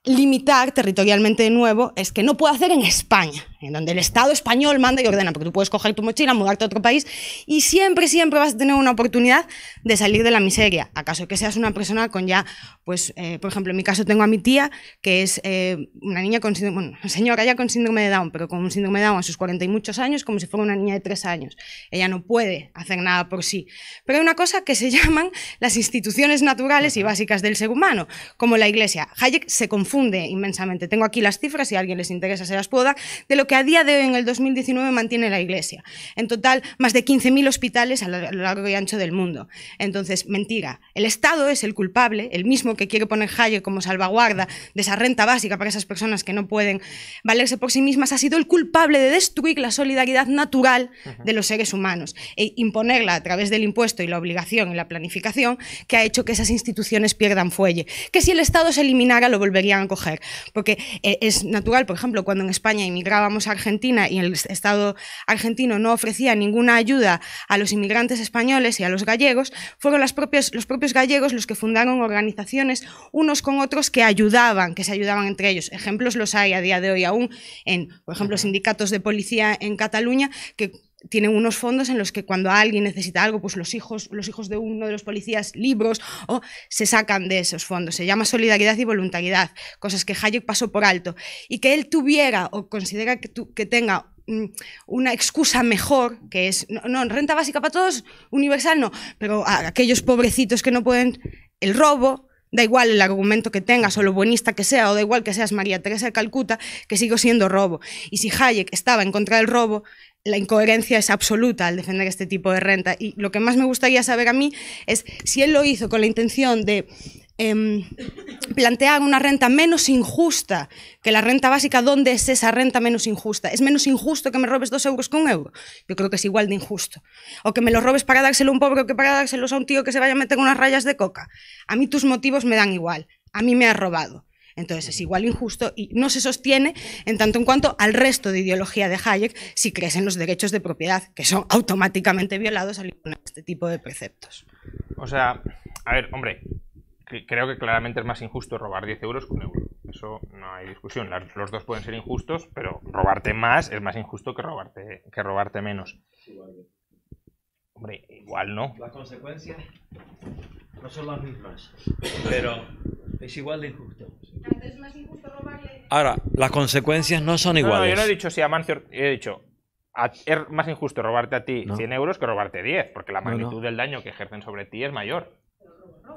limitar territorialmente de nuevo, es que no puede hacer en España en donde el Estado español manda y ordena, porque tú puedes coger tu mochila, mudarte a otro país y siempre, siempre vas a tener una oportunidad de salir de la miseria, acaso que seas una persona con ya, pues, eh, por ejemplo, en mi caso tengo a mi tía, que es eh, una niña con síndrome, bueno, señora ya con síndrome de Down, pero con un síndrome de Down a sus 40 y muchos años, como si fuera una niña de 3 años. Ella no puede hacer nada por sí. Pero hay una cosa que se llaman las instituciones naturales y básicas del ser humano, como la iglesia. Hayek se confunde inmensamente. Tengo aquí las cifras, si a alguien les interesa se las puedo dar, de lo que a día de hoy, en el 2019, mantiene la Iglesia. En total, más de 15.000 hospitales a lo largo y ancho del mundo. Entonces, mentira. El Estado es el culpable, el mismo que quiere poner Hayek como salvaguarda de esa renta básica para esas personas que no pueden valerse por sí mismas, ha sido el culpable de destruir la solidaridad natural de los seres humanos e imponerla a través del impuesto y la obligación y la planificación que ha hecho que esas instituciones pierdan fuelle. Que si el Estado se eliminara, lo volverían a coger. Porque eh, es natural, por ejemplo, cuando en España emigrábamos Argentina y el Estado argentino no ofrecía ninguna ayuda a los inmigrantes españoles y a los gallegos, fueron los propios gallegos los que fundaron organizaciones unos con otros que ayudaban, que se ayudaban entre ellos. Ejemplos los hay a día de hoy aún en, por ejemplo, sindicatos de policía en Cataluña que tienen unos fondos en los que cuando alguien necesita algo, pues los hijos, los hijos de uno de los policías, libros, o se sacan de esos fondos. Se llama solidaridad y voluntariedad, cosas que Hayek pasó por alto. Y que él tuviera o considera que, tenga mm, una excusa mejor, que es, no, renta básica para todos, universal no, pero a aquellos pobrecitos que no pueden, el robo, da igual el argumento que tengas o lo buenista que sea, o da igual que seas María Teresa de Calcuta, que sigo siendo robo. Y si Hayek estaba en contra del robo, la incoherencia es absoluta al defender este tipo de renta. Y lo que más me gustaría saber a mí es si él lo hizo con la intención de em, plantear una renta menos injusta que la renta básica, ¿dónde es esa renta menos injusta? ¿Es menos injusto que me robes dos euros con un euro? Yo creo que es igual de injusto. O que me lo robes para dárselo a un pobre o que para dárselo a un tío que se vaya a meter unas rayas de coca. A mí tus motivos me dan igual. A mí me has robado. Entonces es igual injusto y no se sostiene en tanto en cuanto al resto de ideología de Hayek si crees en los derechos de propiedad, que son automáticamente violados al imponer este tipo de preceptos. O sea, a ver, hombre, creo que claramente es más injusto robar 10 euros que un euro. Eso no hay discusión. Los dos pueden ser injustos, pero robarte más es más injusto que robarte, que robarte menos. Hombre, igual no. Las consecuencias no son las mismas, pero es igual de injusto. más injusto robarle... Ahora, las consecuencias no son iguales. No, yo no he dicho si a Mancio, he dicho, es más injusto robarte a ti 100 euros que robarte 10, porque la magnitud del daño que ejercen sobre ti es mayor.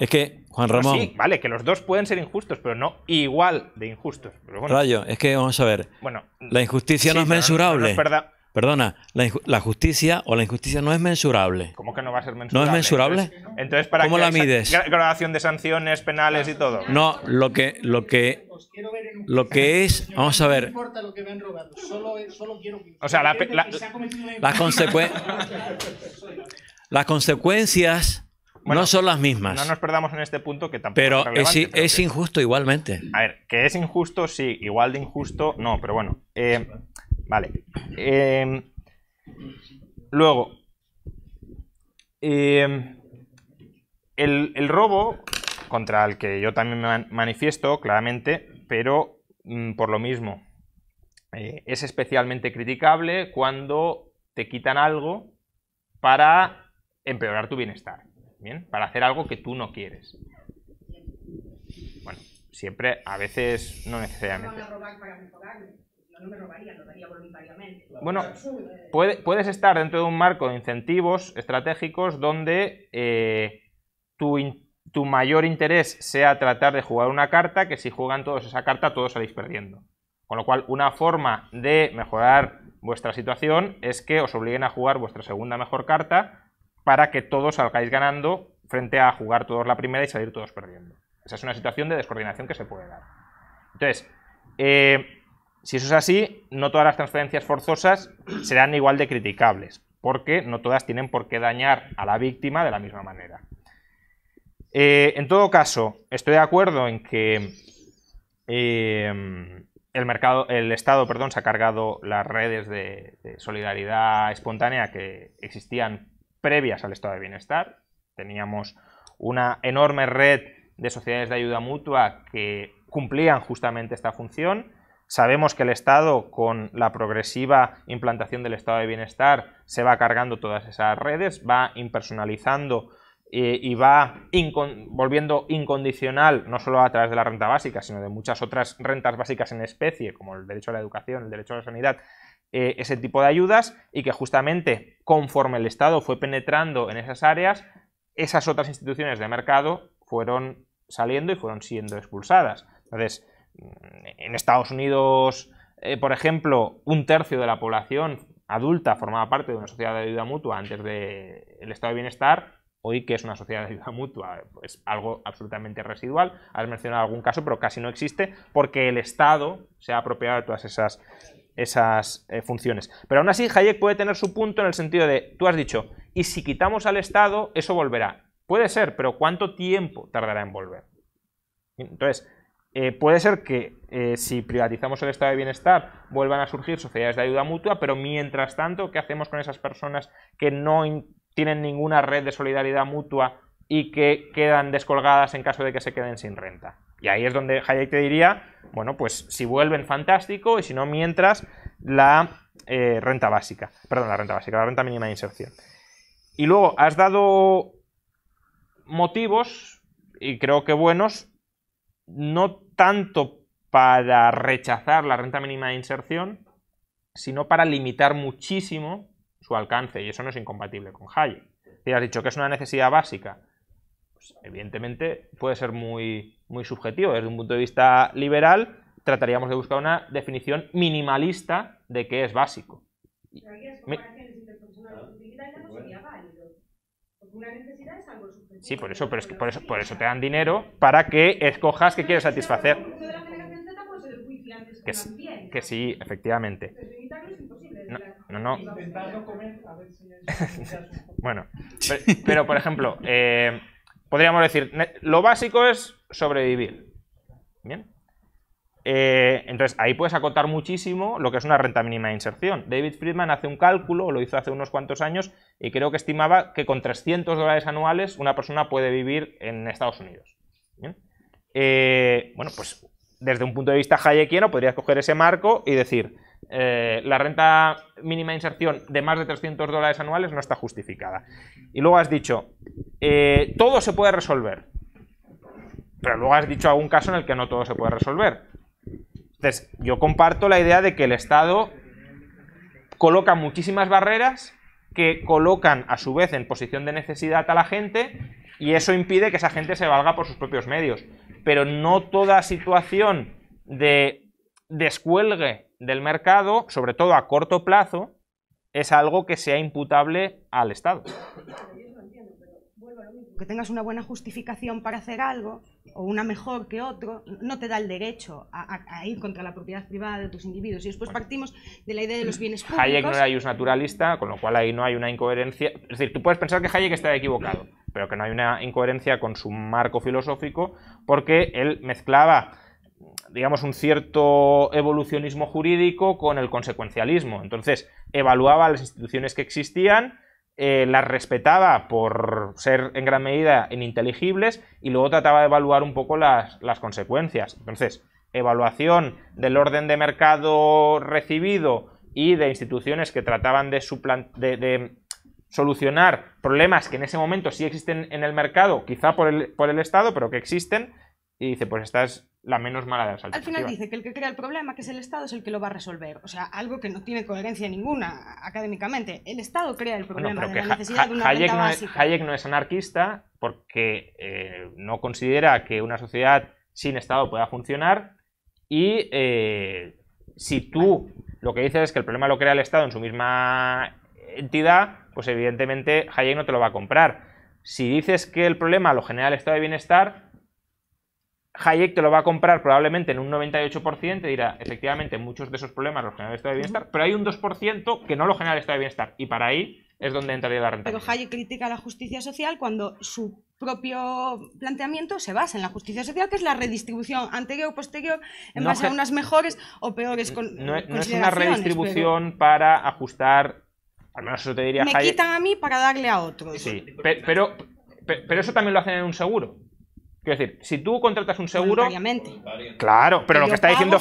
Es que, Juan Ramón. sí, vale, que los dos pueden ser injustos, pero no igual de injustos. Rayo, es que vamos a ver. Bueno, la injusticia no es mensurable. es verdad. Perdona, la, justicia o la injusticia no es mensurable. ¿Cómo que no va a ser mensurable? ¿No es mensurable? Entonces, ¿para ¿Cómo la mides? de sanciones penales y todo. No, lo que, lo que, lo que es, vamos a ver. No importa lo que solo, quiero. O sea, la, la, las, las consecuencias no son las mismas. No nos perdamos en este punto que tampoco pero es, pero es injusto igualmente. A ver, que es injusto, sí, igual de injusto, no, pero bueno. Eh, Vale. Em, luego, em, el, robo, contra el que yo también me manifiesto claramente, pero mm, por lo mismo, eh, es especialmente criticable cuando te quitan algo para empeorar tu bienestar, ¿bien? Para hacer algo que tú no quieres. Bueno, siempre, a veces, no necesariamente. No no me robaría, lo daría voluntariamente. Bueno, puedes estar dentro de un marco de incentivos estratégicos donde eh, tu, tu, mayor interés sea tratar de jugar una carta que si juegan todos esa carta todos salís perdiendo. Con lo cual, una forma de mejorar vuestra situación es que os obliguen a jugar vuestra segunda mejor carta para que todos salgáis ganando frente a jugar todos la primera y salir todos perdiendo. Esa es una situación de descoordinación que se puede dar. Entonces, eh, si eso es así, no todas las transferencias forzosas serán igual de criticables, porque no todas tienen por qué dañar a la víctima de la misma manera. Eh, en todo caso, estoy de acuerdo en que eh, el, mercado, el Estado perdón, se ha cargado las redes de solidaridad espontánea que existían previas al estado de bienestar. Teníamos una enorme red de sociedades de ayuda mutua que cumplían justamente esta función Sabemos que el Estado, con la progresiva implantación del estado de bienestar, se va cargando todas esas redes, va impersonalizando eh, y va volviendo incondicional, no solo a través de la renta básica, sino de muchas otras rentas básicas en especie, como el derecho a la educación, el derecho a la sanidad, eh, ese tipo de ayudas, y que justamente conforme el Estado fue penetrando en esas áreas, esas otras instituciones de mercado fueron saliendo y fueron siendo expulsadas. Entonces, en Estados Unidos, eh, por ejemplo, un tercio de la población adulta formaba parte de una sociedad de ayuda mutua antes del estado de bienestar, hoy que es una sociedad de ayuda mutua, es pues algo absolutamente residual. Has mencionado algún caso, pero casi no existe, porque el Estado se ha apropiado de todas esas, esas eh, funciones. Pero aún así, Hayek puede tener su punto en el sentido de, tú has dicho, y si quitamos al Estado, eso volverá. Puede ser, pero ¿cuánto tiempo tardará en volver? Entonces, eh, puede ser que eh, si privatizamos el estado de bienestar vuelvan a surgir sociedades de ayuda mutua, pero mientras tanto, ¿qué hacemos con esas personas que no tienen ninguna red de solidaridad mutua y que quedan descolgadas en caso de que se queden sin renta? Y ahí es donde Hayek te diría, bueno, pues si vuelven, fantástico, y si no, mientras, la eh, renta básica, perdón, la renta básica, la renta mínima de inserción. Y luego, has dado motivos, y creo que buenos, no tanto para rechazar la renta mínima de inserción, sino para limitar muchísimo su alcance, y eso no es incompatible con Hayek. Si has dicho que es una necesidad básica, pues evidentemente puede ser muy, muy subjetivo. Desde un punto de vista liberal, trataríamos de buscar una definición minimalista de qué es básico. Pero ah, aquí una necesidad es algo subjetivo. Sí, por eso, pero es que por eso, por eso te dan dinero para que escojas qué quieres satisfacer. Pues, que, que sí, efectivamente. No, no. bueno, pero, por ejemplo, eh, podríamos decir, lo básico es sobrevivir. Bien. Eh, entonces, ahí puedes acotar muchísimo lo que es una renta mínima de inserción. David Friedman hace un cálculo, lo hizo hace unos cuantos años, y creo que estimaba que con 300 dólares anuales una persona puede vivir en Estados Unidos. Eh, bueno, pues desde un punto de vista hayekiano podrías coger ese marco y decir, eh, la renta mínima de inserción de más de 300 dólares anuales no está justificada. Y luego has dicho, todo se puede resolver. Pero luego has dicho algún caso en el que no todo se puede resolver entonces, yo comparto la idea de que el Estado coloca muchísimas barreras que colocan a su vez en posición de necesidad a la gente y eso impide que esa gente se valga por sus propios medios. Pero no toda situación de descuelgue del mercado, sobre todo a corto plazo, es algo que sea imputable al Estado que tengas una buena justificación para hacer algo o una mejor que otro, no te da el derecho a, ir contra la propiedad privada de tus individuos. Y después partimos de la idea de los bienes públicos. Hayek no era naturalista, con lo cual ahí no hay una incoherencia. Es decir, tú puedes pensar que Hayek está equivocado, pero que no hay una incoherencia con su marco filosófico, porque él mezclaba digamos, un cierto evolucionismo jurídico con el consecuencialismo. Entonces, evaluaba las instituciones que existían eh, las respetaba por ser en gran medida ininteligibles y luego trataba de evaluar un poco las, consecuencias. Entonces, evaluación del orden de mercado recibido y de instituciones que trataban de, de, solucionar problemas que en ese momento sí existen en el mercado, quizá por el, por el Estado, pero que existen, y dice, pues estas la menos mala de las alternativas. Al final dice que el que crea el problema, que es el Estado, es el que lo va a resolver. O sea, algo que no tiene coherencia ninguna académicamente. El Estado crea el problema de una Hayek no Es, Hayek no es anarquista porque eh, no considera que una sociedad sin Estado pueda funcionar y eh, si tú lo que dices es que el problema lo crea el Estado en su misma entidad, pues evidentemente Hayek no te lo va a comprar. Si dices que el problema lo genera el Estado de Bienestar, Hayek te lo va a comprar probablemente en un 98% y dirá, efectivamente, muchos de esos problemas los genera el estado de bienestar, pero hay un 2% que no lo genera el estado de bienestar. Y para ahí es donde entraría la renta. Pero Hayek critica la justicia social cuando su propio planteamiento se basa en la justicia social, que es la redistribución anterior, o posterior, en base a unas mejores o peores condiciones. no, es una redistribución para ajustar, al menos eso te diría Me quitan a mí para darle a otros. Sí, pero, pero eso también lo hacen en un seguro. Quiero decir, si tú contratas un seguro. Claro, pero lo, que está diciendo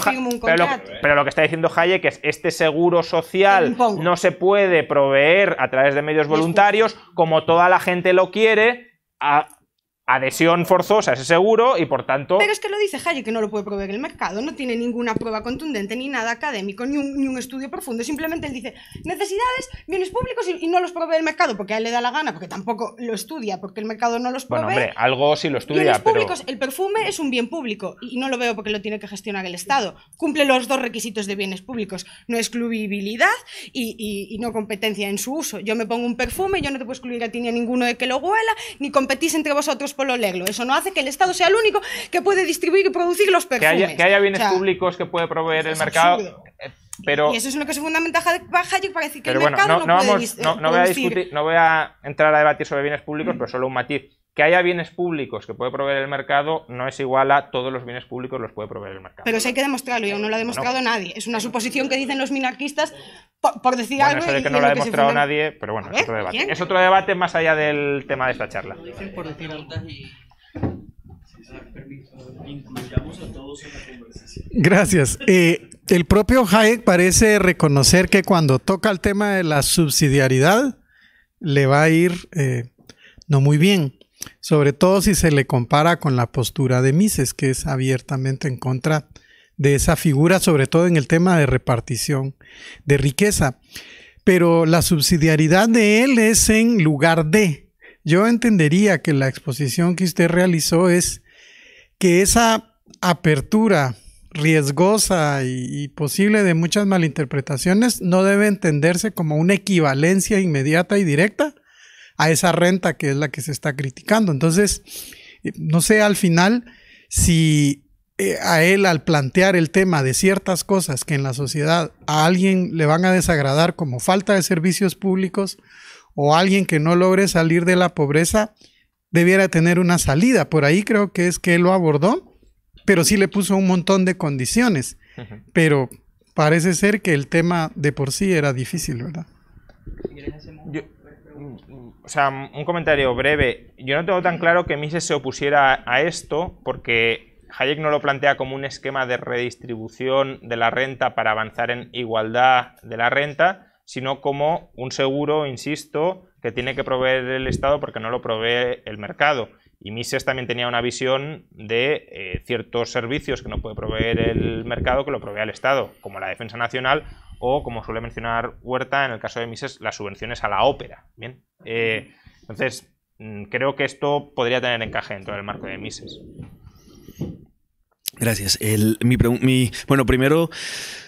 pero lo, que está diciendo es este seguro social no se puede proveer a través de medios voluntarios, como toda la gente lo quiere, adhesión forzosa ese seguro y por tanto... Pero es que lo dice Hayek que no lo puede proveer el mercado, no tiene ninguna prueba contundente ni nada académico, ni un, estudio profundo, simplemente él dice necesidades, bienes públicos y, no los provee el mercado porque a él le da la gana, porque tampoco lo estudia, porque el mercado no los provee. Bueno, hombre, algo sí lo estudia, bienes públicos, el perfume es un bien público y no lo veo porque lo tiene que gestionar el Estado. Cumple los dos requisitos de bienes públicos, no excluibilidad y, no competencia en su uso. Yo me pongo un perfume, yo no te puedo excluir a ti ni a ninguno de que lo huela, ni competís entre vosotros por lo leglo. Eso no hace que el Estado sea el único que puede distribuir y producir los perfumes. Que haya, bienes públicos que puede proveer el mercado. Eh, pero, y eso es lo que se fundamenta Hayek para decir que el mercado no, no, voy a entrar a debatir sobre bienes públicos, mm. pero solo un matiz que haya bienes públicos que puede proveer el mercado no es igual a todos los bienes públicos los puede proveer el mercado. Pero eso hay que demostrarlo y aún no lo ha demostrado nadie. Es una suposición que dicen los minarquistas por, decir algo. que no lo ha demostrado nadie, pero bueno, es otro debate. Es otro debate más allá del tema de esta charla. Gracias. el propio Hayek parece reconocer que cuando toca el tema de la subsidiariedad le va a ir eh, no muy bien sobre todo si se le compara con la postura de Mises, que es abiertamente en contra de esa figura, sobre todo en el tema de repartición de riqueza. Pero la subsidiariedad de él es en lugar de. Yo entendería que la exposición que usted realizó es que esa apertura riesgosa y, posible de muchas malinterpretaciones no debe entenderse como una equivalencia inmediata y directa, a esa renta que es la que se está criticando. Entonces, eh, no sé al final si eh, a él al plantear el tema de ciertas cosas que en la sociedad a alguien le van a desagradar como falta de servicios públicos o alguien que no logre salir de la pobreza, debiera tener una salida. Por ahí creo que es que él lo abordó, pero sí le puso un montón de condiciones. Pero parece ser que el tema de por sí era difícil, ¿verdad? Gracias o sea, un comentario breve. Yo no tengo tan claro que Mises se opusiera a esto porque Hayek no lo plantea como un esquema de redistribución de la renta para avanzar en igualdad de la renta, sino como un seguro, insisto, que tiene que proveer el Estado porque no lo provee el mercado. Y Mises también tenía una visión de eh, ciertos servicios que no puede proveer el mercado, que lo provee el Estado, como la defensa nacional o, como suele mencionar Huerta, en el caso de Mises, las subvenciones a la ópera. Bien. Eh, entonces, mm, creo que esto podría tener encaje dentro del marco de Mises. Gracias. bueno, primero,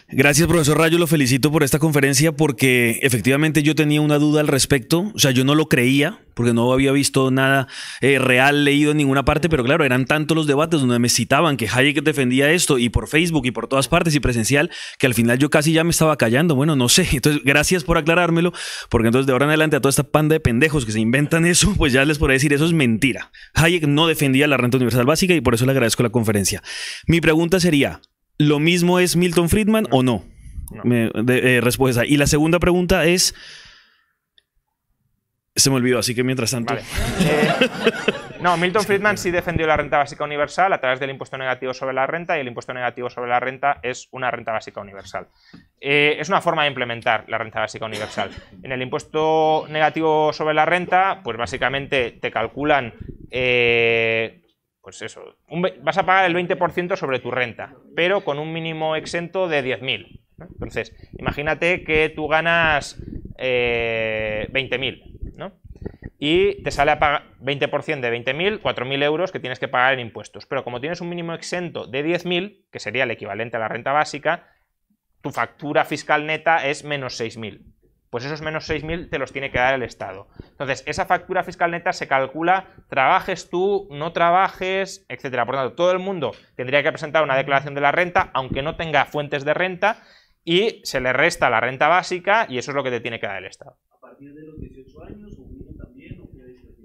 Gracias, profesor Rayo. Lo felicito por esta conferencia porque efectivamente yo tenía una duda al respecto. O sea, yo no lo creía porque no había visto nada eh, real leído en ninguna parte, pero claro, eran tantos los debates donde me citaban que Hayek defendía esto y por Facebook y por todas partes y presencial, que al final yo casi ya me estaba callando. Bueno, no sé. Entonces, gracias por aclarármelo, porque entonces de ahora en adelante a toda esta panda de pendejos que se inventan eso, pues ya les podré decir, eso es mentira. Hayek no defendía la renta universal básica y por eso le agradezco la conferencia. Mi pregunta sería, ¿Lo mismo es Milton Friedman o no? Eh, respuesta. Y la segunda pregunta es... Se me olvidó, así que mientras tanto... Eh, no, Milton Friedman sí defendió la renta básica universal a través del impuesto negativo sobre la renta y el impuesto negativo sobre la renta es una renta básica universal. Eh, es una forma de implementar la renta básica universal. En el impuesto negativo sobre la renta, pues básicamente te calculan pues eso, vas a pagar el 20% sobre tu renta, pero con un mínimo exento de 10.000. Entonces, imagínate que tú ganas 20.000, eh, ¿no? Y te sale a pagar 20% de 20.000, 4.000 euros que tienes que pagar en impuestos. Pero como tienes un mínimo exento de 10.000, que sería el equivalente a la renta básica, tu factura fiscal neta es menos 6.000 pues esos menos 6.000 te los tiene que dar el Estado. Entonces, esa factura fiscal neta se calcula, trabajes tú, no trabajes, etc. Por tanto, todo el mundo tendría que presentar una declaración de la renta, aunque no tenga fuentes de renta, y se le resta la renta básica y eso es lo que te tiene que dar el Estado. ¿A partir de los 18 años o también? O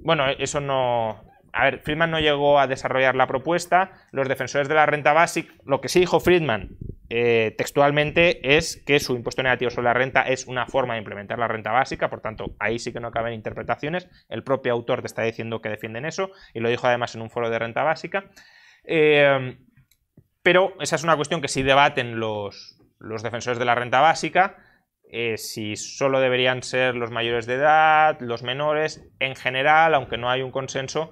bueno, eso no, a ver, Friedman no llegó a desarrollar la propuesta. Los defensores de la renta básica, lo que sí dijo Friedman eh, textualmente es que su impuesto negativo sobre la renta es una forma de implementar la renta básica, por tanto, ahí sí que no caben interpretaciones. El propio autor te está diciendo que defienden eso y lo dijo además en un foro de renta básica. Eh, pero esa es una cuestión que sí debaten los, defensores de la renta básica. Eh, si solo deberían ser los mayores de edad, los menores, en general, aunque no hay un consenso,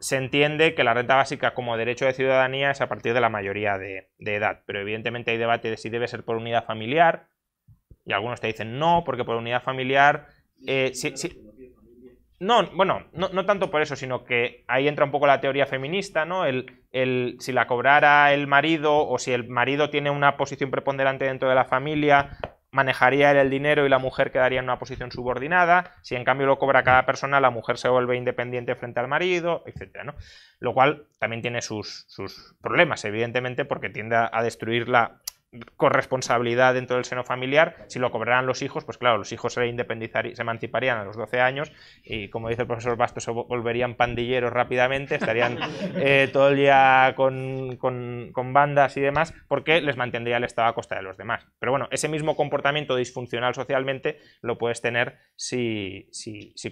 se entiende que la renta básica como derecho de ciudadanía es a partir de la mayoría de, edad, pero evidentemente hay debate de si debe ser por unidad familiar, y algunos te dicen no, porque por unidad familiar... Eh, si, no, bueno, no, tanto por eso, sino que ahí entra un poco la teoría feminista, ¿no? El, si la cobrara el marido o si el marido tiene una posición preponderante dentro de la familia, manejaría el dinero y la mujer quedaría en una posición subordinada, si en cambio lo cobra cada persona, la mujer se vuelve independiente frente al marido, etc. ¿no? Lo cual también tiene sus, sus, problemas, evidentemente, porque tiende a destruir la corresponsabilidad dentro del seno familiar, si lo cobraran los hijos, pues claro, los hijos se, independizarían, se emanciparían a los 12 años y como dice el profesor Bastos, se volverían pandilleros rápidamente, estarían eh, todo el día con, bandas y demás, porque les mantendría el Estado a costa de los demás. Pero bueno, ese mismo comportamiento disfuncional socialmente lo puedes tener si,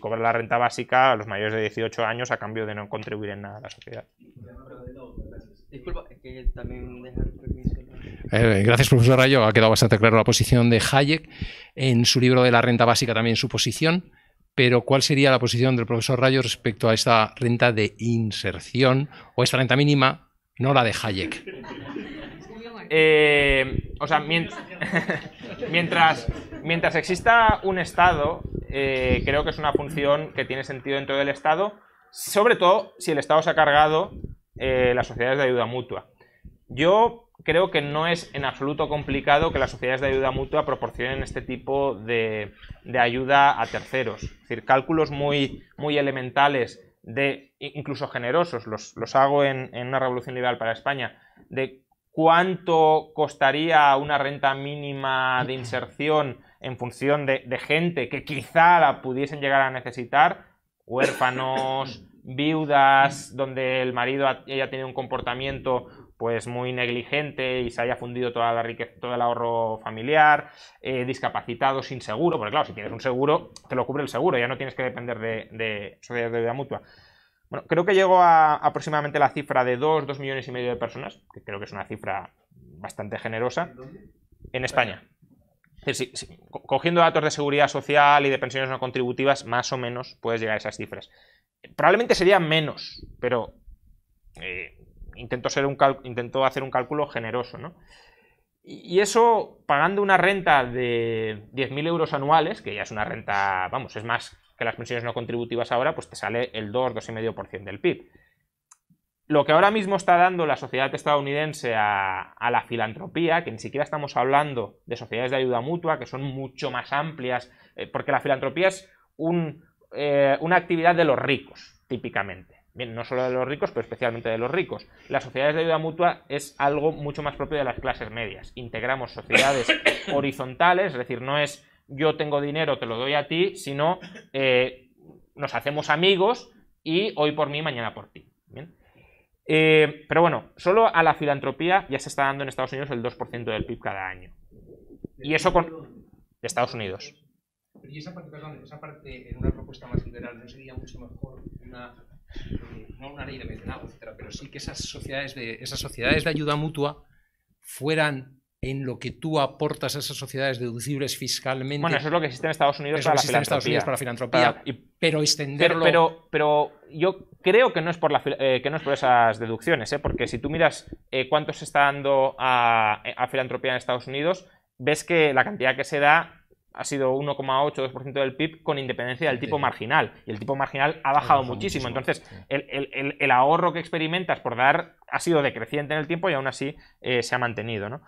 cobras la renta básica a los mayores de 18 años a cambio de no contribuir en nada a la sociedad. Disculpa, es que también permiso eh, gracias, profesor Rayo. Ha quedado bastante claro la posición de Hayek. En su libro de la renta básica también su posición. Pero, ¿cuál sería la posición del profesor Rayo respecto a esta renta de inserción o esta renta mínima, no la de Hayek? Eh, o sea, mientras, mientras exista un Estado, eh, creo que es una función que tiene sentido dentro del Estado, sobre todo si el Estado se ha cargado las sociedades de ayuda mutua. Yo creo que no es en absoluto complicado que las sociedades de ayuda mutua proporcionen este tipo de, ayuda a terceros. Es decir, cálculos muy, muy elementales de, incluso generosos, los, los hago en, una revolución liberal para España, de cuánto costaría una renta mínima de inserción en función de, gente que quizá la pudiesen llegar a necesitar, huérfanos, viudas, donde el marido haya tenido un comportamiento pues muy negligente y se haya fundido toda la riqueza, todo el ahorro familiar, eh, discapacitado, sin seguro, porque claro, si tienes un seguro, te lo cubre el seguro, ya no tienes que depender de, sociedades de vida mutua. Bueno, creo que llegó a aproximadamente la cifra de 2, 2 millones y medio de personas, que creo que es una cifra bastante generosa, en España. Es decir, cogiendo datos de seguridad social y de pensiones no contributivas, más o menos puedes llegar a esas cifras. Probablemente sería menos, pero eh, intento, hacer un cálculo generoso, ¿no? Y eso, pagando una renta de 10.000 euros anuales, que ya es una renta, vamos, es más que las pensiones no contributivas ahora, pues te sale el 2, 2,5% del PIB. Lo que ahora mismo está dando la sociedad estadounidense a, la filantropía, que ni siquiera estamos hablando de sociedades de ayuda mutua, que son mucho más amplias, eh, porque la filantropía es eh, una actividad de los ricos, típicamente no solo de los ricos, pero especialmente de los ricos. Las sociedades de ayuda mutua es algo mucho más propio de las clases medias. Integramos sociedades horizontales, es decir, no es yo tengo dinero, te lo doy a ti, sino eh, nos hacemos amigos y hoy por mí, mañana por ti. Eh, pero bueno, solo a la filantropía ya se está dando en Estados Unidos el 2% del PIB cada año. Y eso con... Estados Unidos. y esa parte, en una propuesta más sería mucho mejor una Mm, no una ley de etcétera, pero sí que esas sociedades de, esas sociedades de ayuda mutua fueran en lo que tú aportas a esas sociedades deducibles fiscalmente. Bueno, eso es lo que existe en Estados Unidos, para, la filantropía. pero extenderlo. Pero, pero, yo creo que no es por, la, eh, que no es por esas deducciones, eh, porque si tú miras eh, cuánto se está dando a filantropía en Estados Unidos, ves que la cantidad que se da ha sido 18 del PIB con independencia del tipo marginal. Y el tipo marginal ha bajado, muchísimo. Entonces, el, ahorro que experimentas por dar ha sido decreciente en el tiempo y aún así eh, se ha mantenido. ¿no?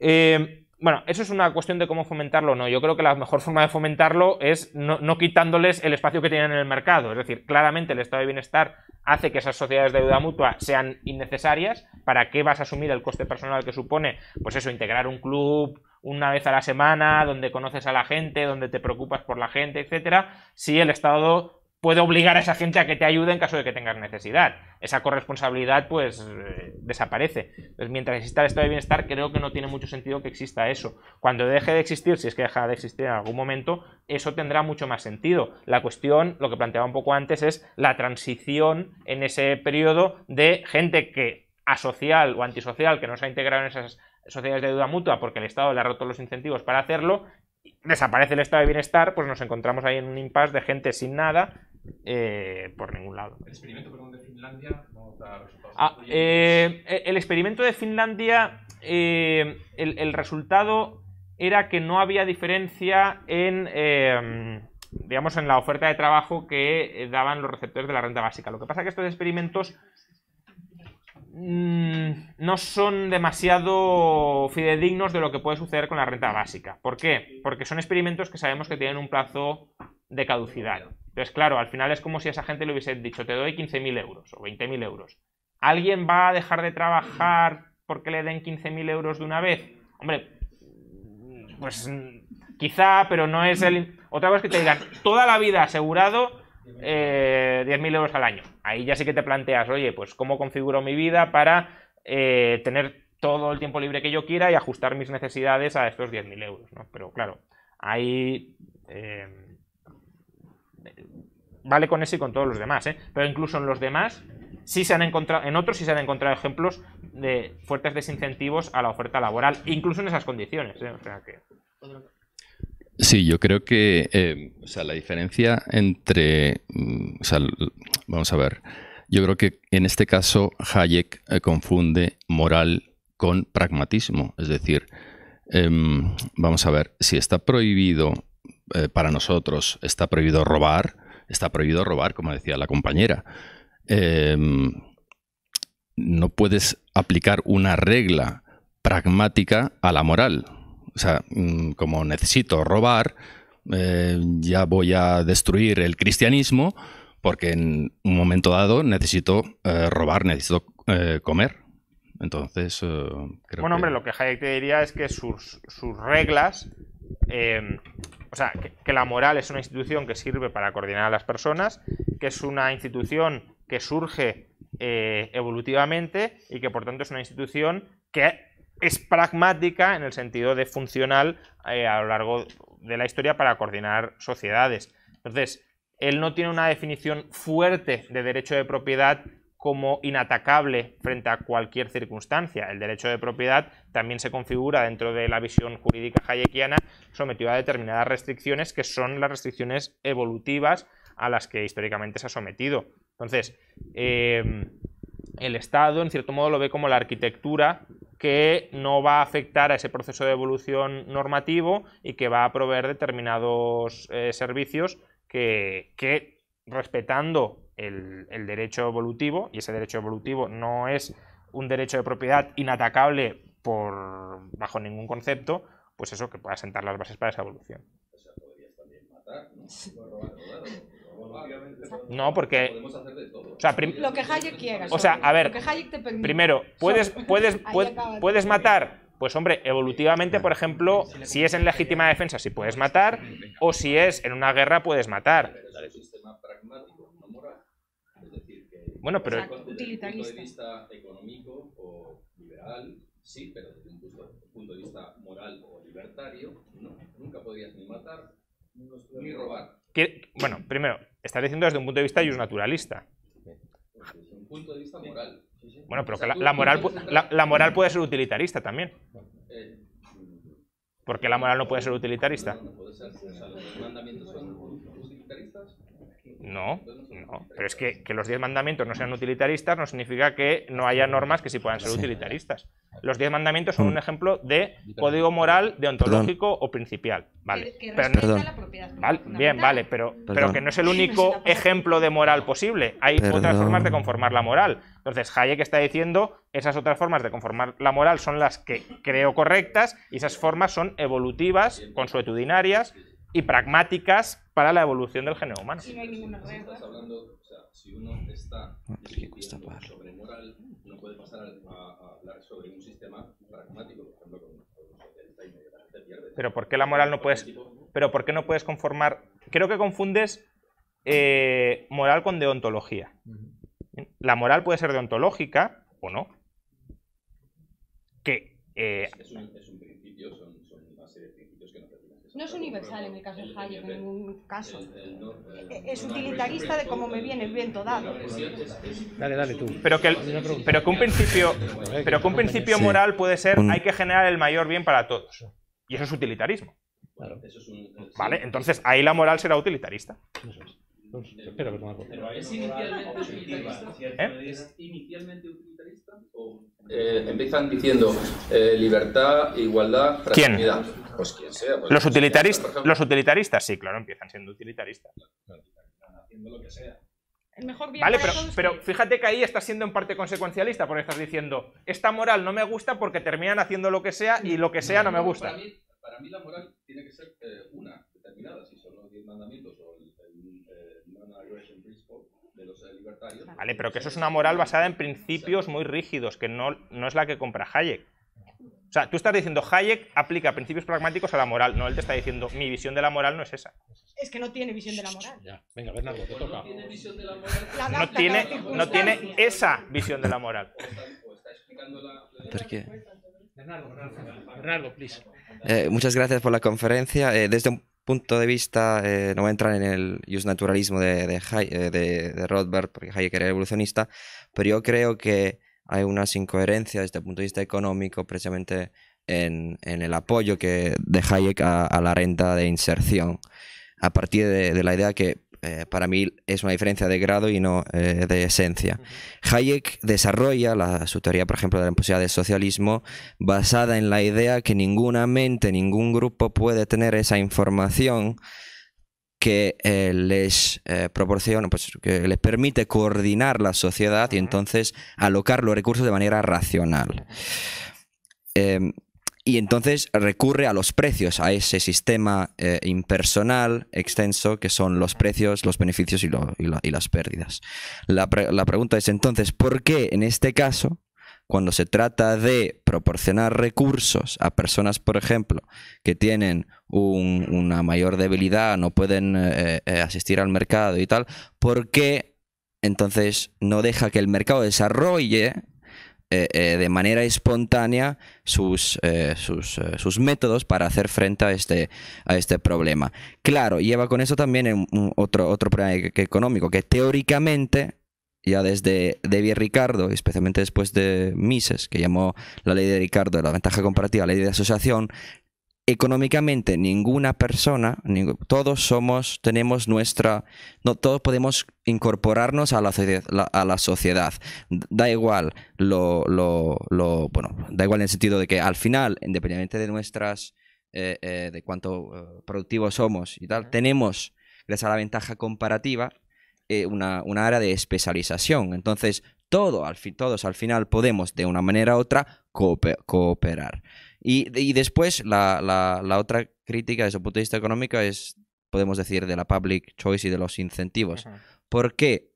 Eh, bueno, eso es una cuestión de cómo fomentarlo o no. Yo creo que la mejor forma de fomentarlo es no, quitándoles el espacio que tienen en el mercado. Es decir, claramente el estado de bienestar hace que esas sociedades de deuda mutua sean innecesarias. ¿Para qué vas a asumir el coste personal que supone? Pues eso, integrar un club una vez a la semana, donde conoces a la gente, donde te preocupas por la gente, etcétera, si el Estado puede obligar a esa gente a que te ayude en caso de que tengas necesidad. Esa corresponsabilidad pues eh, desaparece. Pues mientras exista el estado de bienestar, creo que no tiene mucho sentido que exista eso. Cuando deje de existir, si es que deja de existir en algún momento, eso tendrá mucho más sentido. La cuestión, lo que planteaba un poco antes, es la transición en ese periodo de gente que asocial o antisocial, que no se ha integrado en esas sociedades de deuda mutua porque el Estado le ha roto los incentivos para hacerlo desaparece el estado de bienestar, pues nos encontramos ahí en un impasse de gente sin nada eh, por ningún lado. El experimento perdón, de Finlandia ah, eh, el experimento de Finlandia, eh, el, el, resultado era que no había diferencia en, eh, digamos, en la oferta de trabajo que eh, daban los receptores de la renta básica. Lo que pasa es que estos experimentos Mm, no son demasiado fidedignos de lo que puede suceder con la renta básica. ¿Por qué? Porque son experimentos que sabemos que tienen un plazo de caducidad. Entonces, claro, al final es como si a esa gente le hubiese dicho, te doy 15.000 euros o 20.000 euros. ¿Alguien va a dejar de trabajar porque le den 15.000 euros de una vez? Hombre, pues mm, quizá, pero no es el... Otra cosa es que te digan, toda la vida asegurado 10.000 eh, euros al año. Ahí ya sí que te planteas, oye, pues cómo configuro mi vida para eh, tener todo el tiempo libre que yo quiera y ajustar mis necesidades a estos 10.000 euros, ¿no? Pero claro, ahí... Eh, vale con ese y con todos los demás, ¿eh? Pero incluso en los demás, sí se han encontrado, en otros sí se han encontrado ejemplos de fuertes desincentivos a la oferta laboral, incluso en esas condiciones, que... Sí, yo creo que em, sea, la diferencia entre. Mm, vamos a ver. Yo creo que en este caso Hayek eh, confunde moral con pragmatismo. Es decir, em, vamos a ver, si está prohibido eh, para nosotros, está prohibido robar, está prohibido robar, como decía la compañera. Em, no puedes aplicar una regla pragmática a la moral o sea, mm, como necesito robar, eh, ya voy a destruir el cristianismo porque en un momento dado necesito eh, robar, necesito eh, comer. Entonces, creo que... Bueno, hombre, lo que Hayek te diría es que sus, reglas, em, o sea, que, la moral es una institución que sirve para coordinar a las personas, que es una institución que surge evolutivamente y que por tanto es una institución que es pragmática en el sentido de funcional eh, a lo largo de la historia para coordinar sociedades. Entonces, él no tiene una definición fuerte de derecho de propiedad como inatacable frente a cualquier circunstancia. El derecho de propiedad también se configura dentro de la visión jurídica hayekiana sometido a determinadas restricciones que son las restricciones evolutivas a las que históricamente se ha sometido. Entonces, eh, el Estado, en cierto modo, lo ve como la arquitectura que no va a afectar a ese proceso de evolución normativo y que va a proveer determinados eh, servicios que, respetando el, derecho evolutivo, y ese derecho evolutivo no es un derecho de propiedad inatacable por, bajo ningún concepto, pues eso que pueda sentar las bases para esa evolución. O sea, podrías también matar, ¿no? No, porque... O sea, lo que Hayek quiera. O sea, a ver, lo que Hayek te primero, puedes, matar pues hombre, evolutivamente, por ejemplo, si es en legítima defensa, sí puedes matar, o si es en una guerra, puedes matar. Bueno, pero... vista económico o liberal, sí, pero desde un punto de vista moral o libertario, no. nunca podrías ni matar ni robar. Bueno, primero, Estás diciendo desde un punto de vista naturalista. Desde un punto de vista moral. Bueno, pero la, la, moral, la, moral puede ser utilitarista también. ¿Por qué la moral no puede ser utilitarista. No, puede ser. O los mandamientos son utilitaristas no, no. Pero es que, los diez mandamientos no sean utilitaristas no significa que no haya normas que sí puedan ser utilitaristas. Los diez mandamientos son mm. un ejemplo de código moral, deontológico o principal. Vale. bien, vale, pero, pero, que no es el único ejemplo de moral posible. Hay otras formas de conformar la moral. Entonces, Hayek está diciendo esas otras formas de conformar la moral son las que creo correctas y esas formas son evolutivas, consuetudinarias y pragmáticas para la evolución del género humano. Si no hay ninguna Estás hablando, o sea, si uno está ah, pues sobre moral, no puede pasar a, hablar sobre un sistema pragmático, por ejemplo, con de inmediatamente pierde. Pero ¿por qué la moral no puedes, pero por qué no puedes conformar? Creo que confundes eh, moral con deontología. La moral puede ser deontológica o no. Que eh, es, un, es, un, principio, son, son una serie de principios que no no es universal en el caso de Hayek, en ningún caso. Eh, es utilitarista de cómo me viene el viento dado. Dale, dale tú. Pero que, pero que un principio, pero principio moral puede ser hay que generar el mayor bien para todos. Y eso es utilitarismo. Vale, entonces ahí la moral será utilitarista. Pues, pero es inicialmente ¿Eh? o, eh, empiezan diciendo eh, libertad, igualdad, fraternidad. ¿Quién? Pues quien sea. Pues los, utilitaristas, los utilitaristas, sí, claro, empiezan siendo utilitaristas. Haciendo lo que sea. vale, pero, fíjate que ahí estás siendo en parte consecuencialista porque estás diciendo, esta moral no me gusta porque terminan haciendo lo que sea y lo que sea no, me gusta. Para mí, la moral tiene que ser eh, una, determinada, si son los 10 mandamientos o Vale, pero que eso es una moral basada en principios muy rígidos, que no, no es la que compra Hayek. O sea, tú estás diciendo Hayek aplica principios pragmáticos a la moral. No, él te está diciendo mi visión de la moral no es esa. Es que no tiene visión de la moral. Venga, Bernardo, te pues toca. No tiene no, tiene, esa visión de la moral. ¿Por qué? Bernardo, Bernardo, Bernardo please. Eh, muchas gracias por la conferencia. Eh, desde un punto de vista, eh, no voy a entrar en el naturalismo de, eh, de, de, Rothbard, porque Hayek era evolucionista, pero yo creo que hay unas incoherencias desde el punto de vista económico, precisamente en, el apoyo que de Hayek a, la renta de inserción, a partir de la idea que eh, para mí es una diferencia de grado y no eh, de esencia. Hayek desarrolla su teoría, por ejemplo, de la imposibilidad del socialismo basada en la idea que ninguna mente, ningún grupo puede tener esa información que eh, les proporciona, pues, que les permite coordinar la sociedad y entonces alocar los recursos de manera racional. Em, y entonces recurre a los precios, a ese sistema eh, impersonal, extenso, que son los precios, los beneficios y, las pérdidas. La, pregunta es entonces, ¿por qué en este caso cuando se trata de proporcionar recursos a personas, por ejemplo, que tienen una mayor debilidad, no pueden eh, eh, asistir al mercado y tal, ¿por qué entonces no deja que el mercado desarrolle eh, eh, de manera espontánea sus, eh, sus, métodos para hacer frente a este, a este problema. Claro, lleva con eso también otro, otro problema económico, que teóricamente, ya desde David Ricardo, especialmente después de Mises, que llamó la ley de Ricardo la ventaja comparativa, la ley de asociación, económicamente ninguna persona, todos somos, tenemos nuestra, no, todos podemos incorporarnos a la, a la sociedad. Da igual lo, bueno, da igual en el sentido de que al final, independientemente de nuestras, eh, eh, de cuánto eh, productivos somos y tal, tenemos, gracias a la ventaja comparativa, una, área de especialización. Entonces, todo, al todos al final podemos, de una manera u otra, cooperar. Y, después, la, otra crítica desde el punto de vista económico es, podemos decir, de la public choice y de los incentivos. ¿Por qué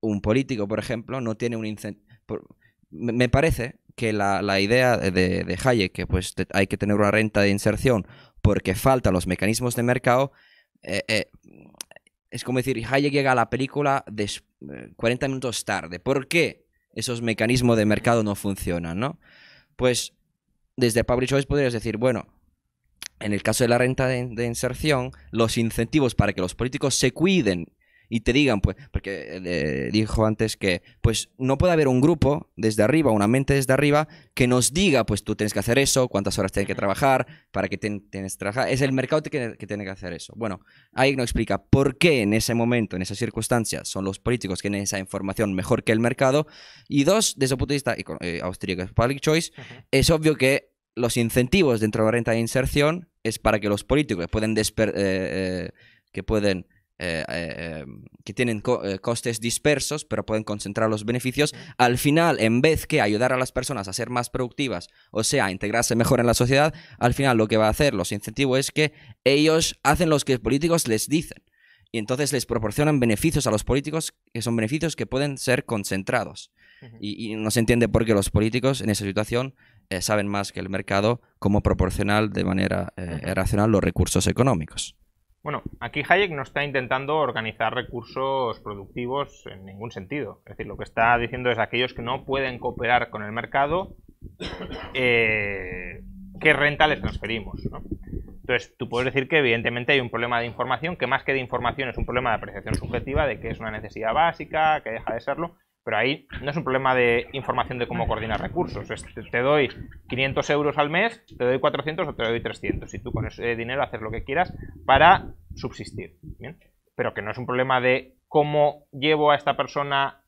un político, por ejemplo, no tiene un incentivo? Me parece que la, idea de, de, Hayek, que pues hay que tener una renta de inserción porque faltan los mecanismos de mercado, eh, eh, es como decir, Hayek llega a la película 40 eh, minutos tarde. ¿Por qué esos mecanismos de mercado no funcionan? ¿no? Pues desde Pablo Choice podrías decir, bueno, en el caso de la renta de, inserción, los incentivos para que los políticos se cuiden y te digan, pues, porque eh, dijo antes que, pues, no puede haber un grupo desde arriba, una mente desde arriba, que nos diga, pues, tú tienes que hacer eso, cuántas horas tienes que trabajar, para qué tienes que trabajar. Es el mercado que, que tiene que hacer eso. Bueno, ahí no explica por qué en ese momento, en esas circunstancias, son los políticos que tienen esa información mejor que el mercado. Y dos, desde el punto de vista eh, austríaco, public choice, es obvio que los incentivos dentro de la renta de inserción es para que los políticos pueden que pueden eh, eh, eh, em, que tienen eh, costes dispersos, pero pueden concentrar los beneficios. Al final, en vez que ayudar a las personas a ser más productivas, o sea, a integrarse mejor en la sociedad, al final lo que va a hacer los incentivos es que ellos hacen lo que los políticos les dicen. Y entonces les proporcionan beneficios a los políticos que son beneficios que pueden ser concentrados. y, no se entiende por qué los políticos en esa situación saben más que el mercado cómo proporcionar de manera racional los recursos económicos. Bueno, aquí Hayek no está intentando organizar recursos productivos en ningún sentido. Es decir, lo que está diciendo es aquellos que no pueden cooperar con el mercado, eh, ¿qué renta les transferimos? ¿no? Entonces, tú puedes decir que evidentemente hay un problema de información, que más que de información es un problema de apreciación subjetiva, de que es una necesidad básica, que deja de serlo, pero ahí no es un problema de información de cómo coordinar recursos. te doy 500 euros al mes, te doy 400 o te doy 300. Y tú con ese dinero haces lo que quieras para subsistir. Pero que no es un problema de cómo llevo a esta persona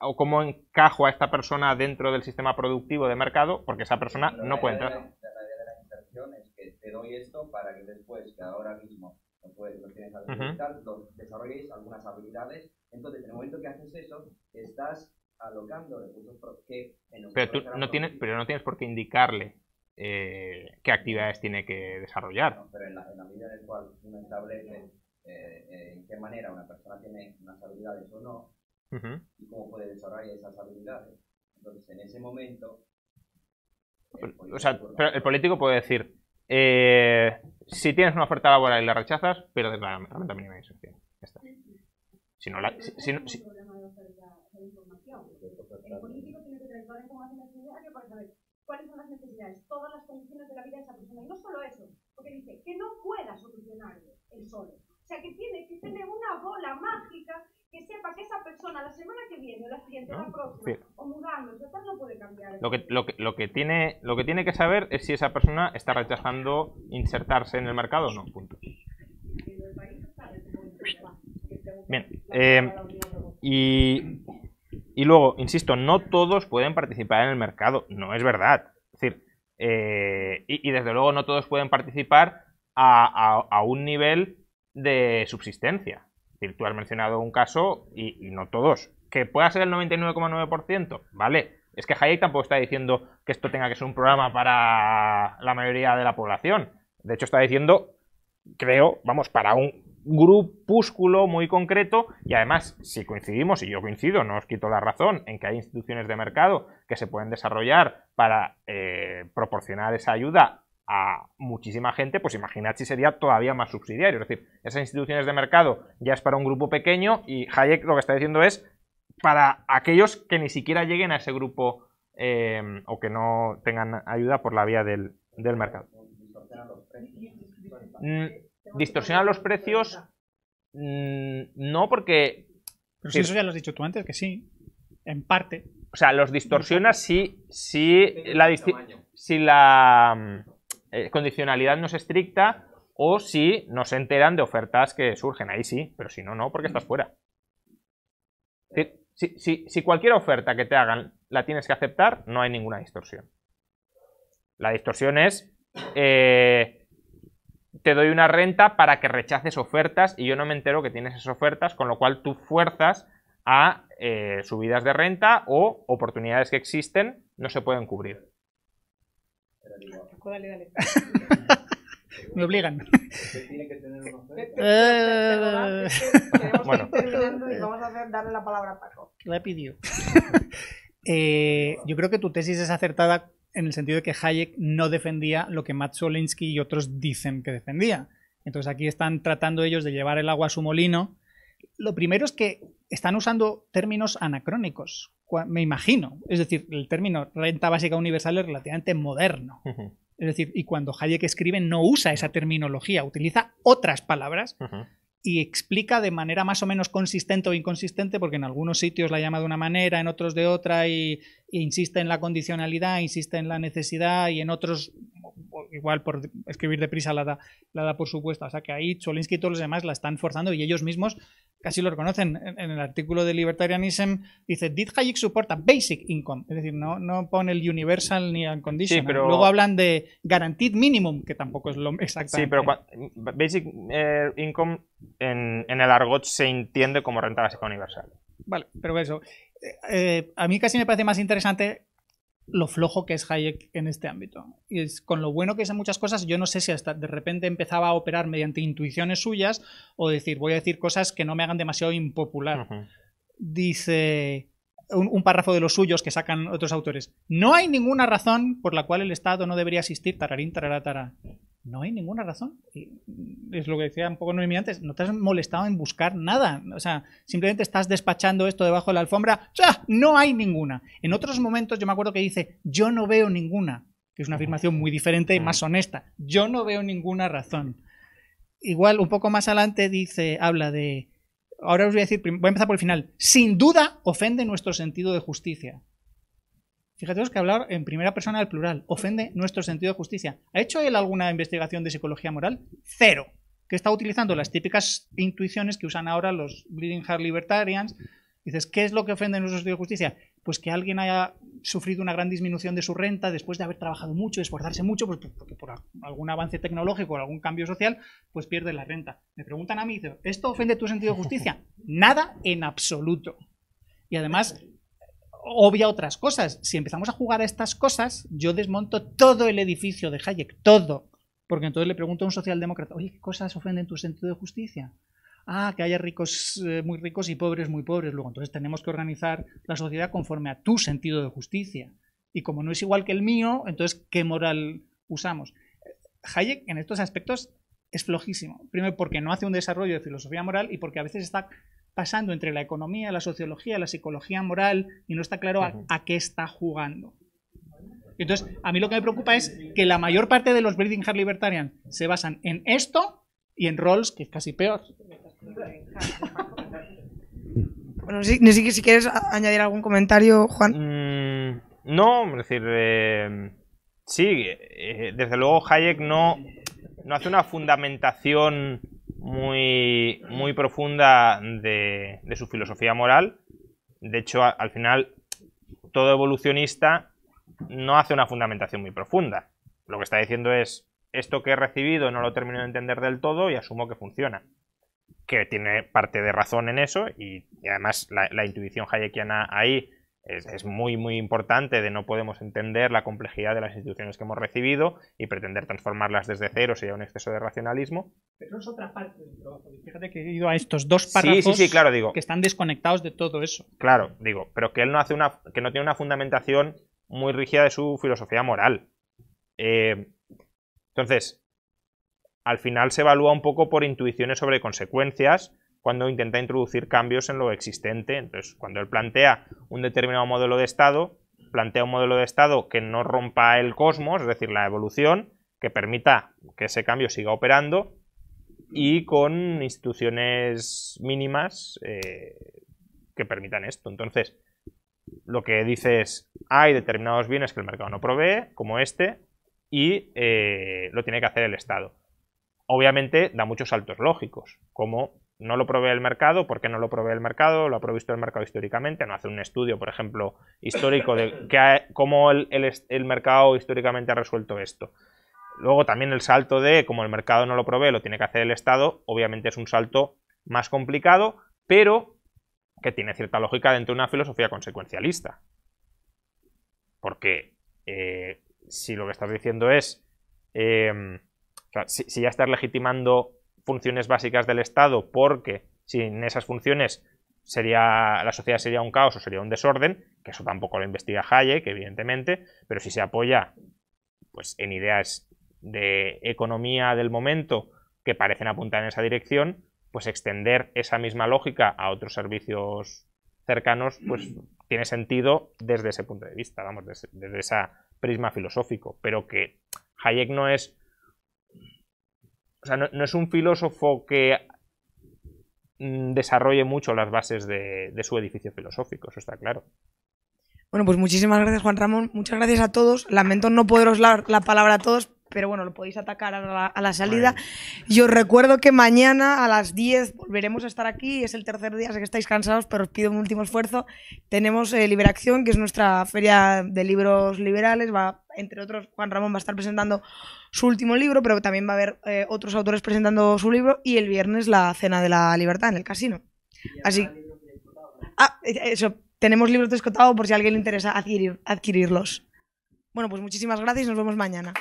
o cómo encajo a esta persona dentro del sistema productivo de mercado, porque esa persona no puede entrar. idea de la es que te doy esto para que después, que ahora mismo no, tienes habilidad uh -huh. desarrolléis algunas habilidades. Entonces, en el momento que haces eso, estás alocando recursos que pero tú no tienes pero no tienes por qué indicarle eh, qué actividades tiene que desarrollar pero en la, medida en la cual uno establece eh, eh, en qué manera una persona tiene unas habilidades o no y cómo puede desarrollar esas habilidades entonces en ese momento o sea, el político puede decir si tienes una oferta laboral y la rechazas, pierdes la herramienta mínima de inserción. Si no la, si, si, para saber cuáles son las necesidades, todas las condiciones de la vida de esa persona. Y no solo eso, porque dice que no pueda solucionarlo el solo. O sea, que tiene que tener una bola mágica que sepa que esa persona la semana que viene, la siguiente, la próxima, tal, no puede cambiar. Lo que, lo, que, tiene, lo que tiene que saber es si esa persona está rechazando insertarse en el mercado o no. Punto. Bien. Eh, y, luego, insisto, no todos pueden participar en el mercado. No es verdad. Es decir, eh, y, desde luego no todos pueden participar a un nivel de subsistencia tú has mencionado un caso y, no todos. Que pueda ser el 99,9%, ¿vale? Es que Hayek tampoco está diciendo que esto tenga que ser un programa para la mayoría de la población. De hecho, está diciendo, creo, vamos, para un grupúsculo muy concreto y además, si coincidimos, y yo coincido, no os quito la razón, en que hay instituciones de mercado que se pueden desarrollar para eh, proporcionar esa ayuda a muchísima gente, pues imaginad si sería todavía más subsidiario. Es decir, esas instituciones de mercado ya es para un grupo pequeño y Hayek lo que está diciendo es para aquellos que ni siquiera lleguen a ese grupo eh, o que no tengan ayuda por la vía del, mercado. Mm, distorsiona los precios. Mm, no, porque. Pero si eso ya lo has dicho tú antes, que sí. En parte. O sea, los distorsiona si, si, la, si la mm, eh, condicionalidad no es estricta o si no se enteran de ofertas que surgen. Ahí sí, pero si no, no, porque estás fuera. Si, cualquier oferta que te hagan la tienes que aceptar, no hay ninguna distorsión. La distorsión es, eh, te doy una renta para que rechaces ofertas y yo no me entero que tienes esas ofertas, con lo cual tú fuerzas a eh, subidas de renta o oportunidades que existen no se pueden cubrir. Me obligan. tiene que tener Bueno, vamos a darle la palabra a Paco. yo creo que tu tesis es acertada en el sentido de que Hayek no defendía lo que Matt Solinsky y otros dicen que defendía. Entonces aquí están tratando ellos de llevar el agua a su molino. Lo primero es que están usando términos anacrónicos me imagino, es decir, el término renta básica universal es relativamente moderno. Es decir, y cuando Hayek escribe no usa esa terminología, utiliza otras palabras y explica de manera más o menos consistente o inconsistente, porque en algunos sitios la llama de una manera, en otros de otra, y, insiste en la condicionalidad, insiste en la necesidad, y en otros, igual por escribir deprisa la da, la da por supuesto. O sea que ahí Cholinsky y todos los demás la están forzando y ellos mismos Casi lo reconocen, en, el artículo de Libertarianism dice, Did Hayek support a basic income? Es decir, no, no pone el universal ni el condition. Luego hablan de guaranteed minimum, que tampoco es lo exactamente. Sí, pero basic eh, income en, el argot se entiende como renta básica universal. Vale, pero eso. Eh, eh, a mí casi me parece más interesante lo flojo que es Hayek en este ámbito. Y es, con lo bueno que es en muchas cosas, yo no sé si hasta de repente empezaba a operar mediante intuiciones suyas o decir, voy a decir cosas que no me hagan demasiado impopular. Dice un, párrafo de los suyos que sacan otros autores. No hay ninguna razón por la cual el Estado no debería asistir, tararín, tararatara no hay ninguna razón. Mm, es lo que decía un poco Noemi antes, no te has molestado en buscar nada. O sea, simplemente estás despachando esto debajo de la alfombra. No hay ninguna. En otros momentos yo me acuerdo que dice, yo no veo ninguna, que es una afirmación muy diferente y más mm. honesta. Yo no veo ninguna razón. Igual, un poco más adelante dice, habla de... Ahora os voy a decir, voy a empezar por el final. Sin duda ofende nuestro sentido de justicia. Fíjate que hablar en primera persona del plural ofende nuestro sentido de justicia. ¿Ha hecho él alguna investigación de psicología moral? Cero. Que está utilizando las típicas intuiciones que usan ahora los Bleeding Heart Libertarians. Dices, ¿qué es lo que ofende nuestro sentido de justicia? Pues que alguien haya sufrido una gran disminución de su renta después de haber trabajado mucho, esforzarse mucho, pues porque por algún avance tecnológico o algún cambio social, pues pierde la renta. Me preguntan a mí, ¿esto ofende tu sentido de justicia? Nada en absoluto. Y además, obvia otras cosas. Si empezamos a jugar a estas cosas, yo desmonto todo el edificio de Hayek, todo. Porque entonces le pregunto a un socialdemócrata, oye, ¿qué cosas ofenden tu sentido de justicia? Ah, que haya ricos eh, muy ricos y pobres muy pobres. Luego, entonces tenemos que organizar la sociedad conforme a tu sentido de justicia. Y como no es igual que el mío, entonces, ¿qué moral usamos? Hayek en estos aspectos es flojísimo. Primero, porque no hace un desarrollo de filosofía moral y porque a veces está pasando entre la economía, la sociología, la psicología moral y no está claro a, qué está jugando. Entonces, a mí lo que me preocupa es que la mayor parte de los Breeding Heart Libertarian se basan en esto y en roles, que es casi peor. Bueno, si, si, si quieres añadir algún comentario, Juan. Mm, no, es decir, eh, sí, eh, desde luego Hayek no, no hace una fundamentación muy, muy profunda de, su filosofía moral. De hecho, al final, todo evolucionista no hace una fundamentación muy profunda. Lo que está diciendo es, esto que he recibido no lo termino de entender del todo y asumo que funciona. Que tiene parte de razón en eso y, además la, la intuición hayekiana ahí es, muy, muy importante de no podemos entender la complejidad de las instituciones que hemos recibido y pretender transformarlas desde cero sería un exceso de racionalismo. Pero es otra parte del trabajo. Fíjate que he ido a estos dos párrafos que están desconectados de todo eso. Claro, digo, pero que él no hace una, que no tiene una fundamentación muy rígida de su filosofía moral. Eh, entonces, al final se evalúa un poco por intuiciones sobre consecuencias cuando intenta introducir cambios en lo existente. Entonces, cuando él plantea un determinado modelo de Estado, plantea un modelo de Estado que no rompa el cosmos, es decir, la evolución, que permita que ese cambio siga operando y con instituciones mínimas eh, que permitan esto. Entonces, lo que dice es, hay determinados bienes que el mercado no provee, como este, y eh, lo tiene que hacer el Estado. Obviamente da muchos saltos lógicos, como no lo provee el mercado, ¿por qué no lo provee el mercado? Lo ha provisto el mercado históricamente, no hace un estudio, por ejemplo, histórico de cómo el, mercado históricamente ha resuelto esto. Luego también el salto de, como el mercado no lo provee, lo tiene que hacer el Estado, obviamente es un salto más complicado, pero que tiene cierta lógica dentro de una filosofía consecuencialista. Porque eh, si lo que estás diciendo es, eh, si, si ya estás legitimando funciones básicas del Estado porque sin esas funciones sería la sociedad sería un caos o sería un desorden, que eso tampoco lo investiga Hayek, evidentemente, pero si se apoya pues, en ideas de economía del momento que parecen apuntar en esa dirección, pues extender esa misma lógica a otros servicios cercanos, pues tiene sentido desde ese punto de vista, vamos, desde, desde ese prisma filosófico, pero que Hayek no es o sea, no, es un filósofo que mm, desarrolle mucho las bases de, su edificio filosófico, eso está claro. Bueno, pues muchísimas gracias Juan Ramón, muchas gracias a todos. Lamento no poderos dar la palabra a todos, pero bueno, lo podéis atacar a la, salida. Yo os recuerdo que mañana a las 10 volveremos a estar aquí, es el tercer día, sé que estáis cansados, pero os pido un último esfuerzo. Tenemos eh, Liberación, que es nuestra feria de libros liberales, va entre otros, Juan Ramón va a estar presentando su último libro, pero también va a haber eh, otros autores presentando su libro y el viernes la Cena de la Libertad en el casino. Así. Ah, eh, eso, tenemos libros de escotado por si a alguien le interesa adquirirlos. Bueno, pues muchísimas gracias y nos vemos mañana.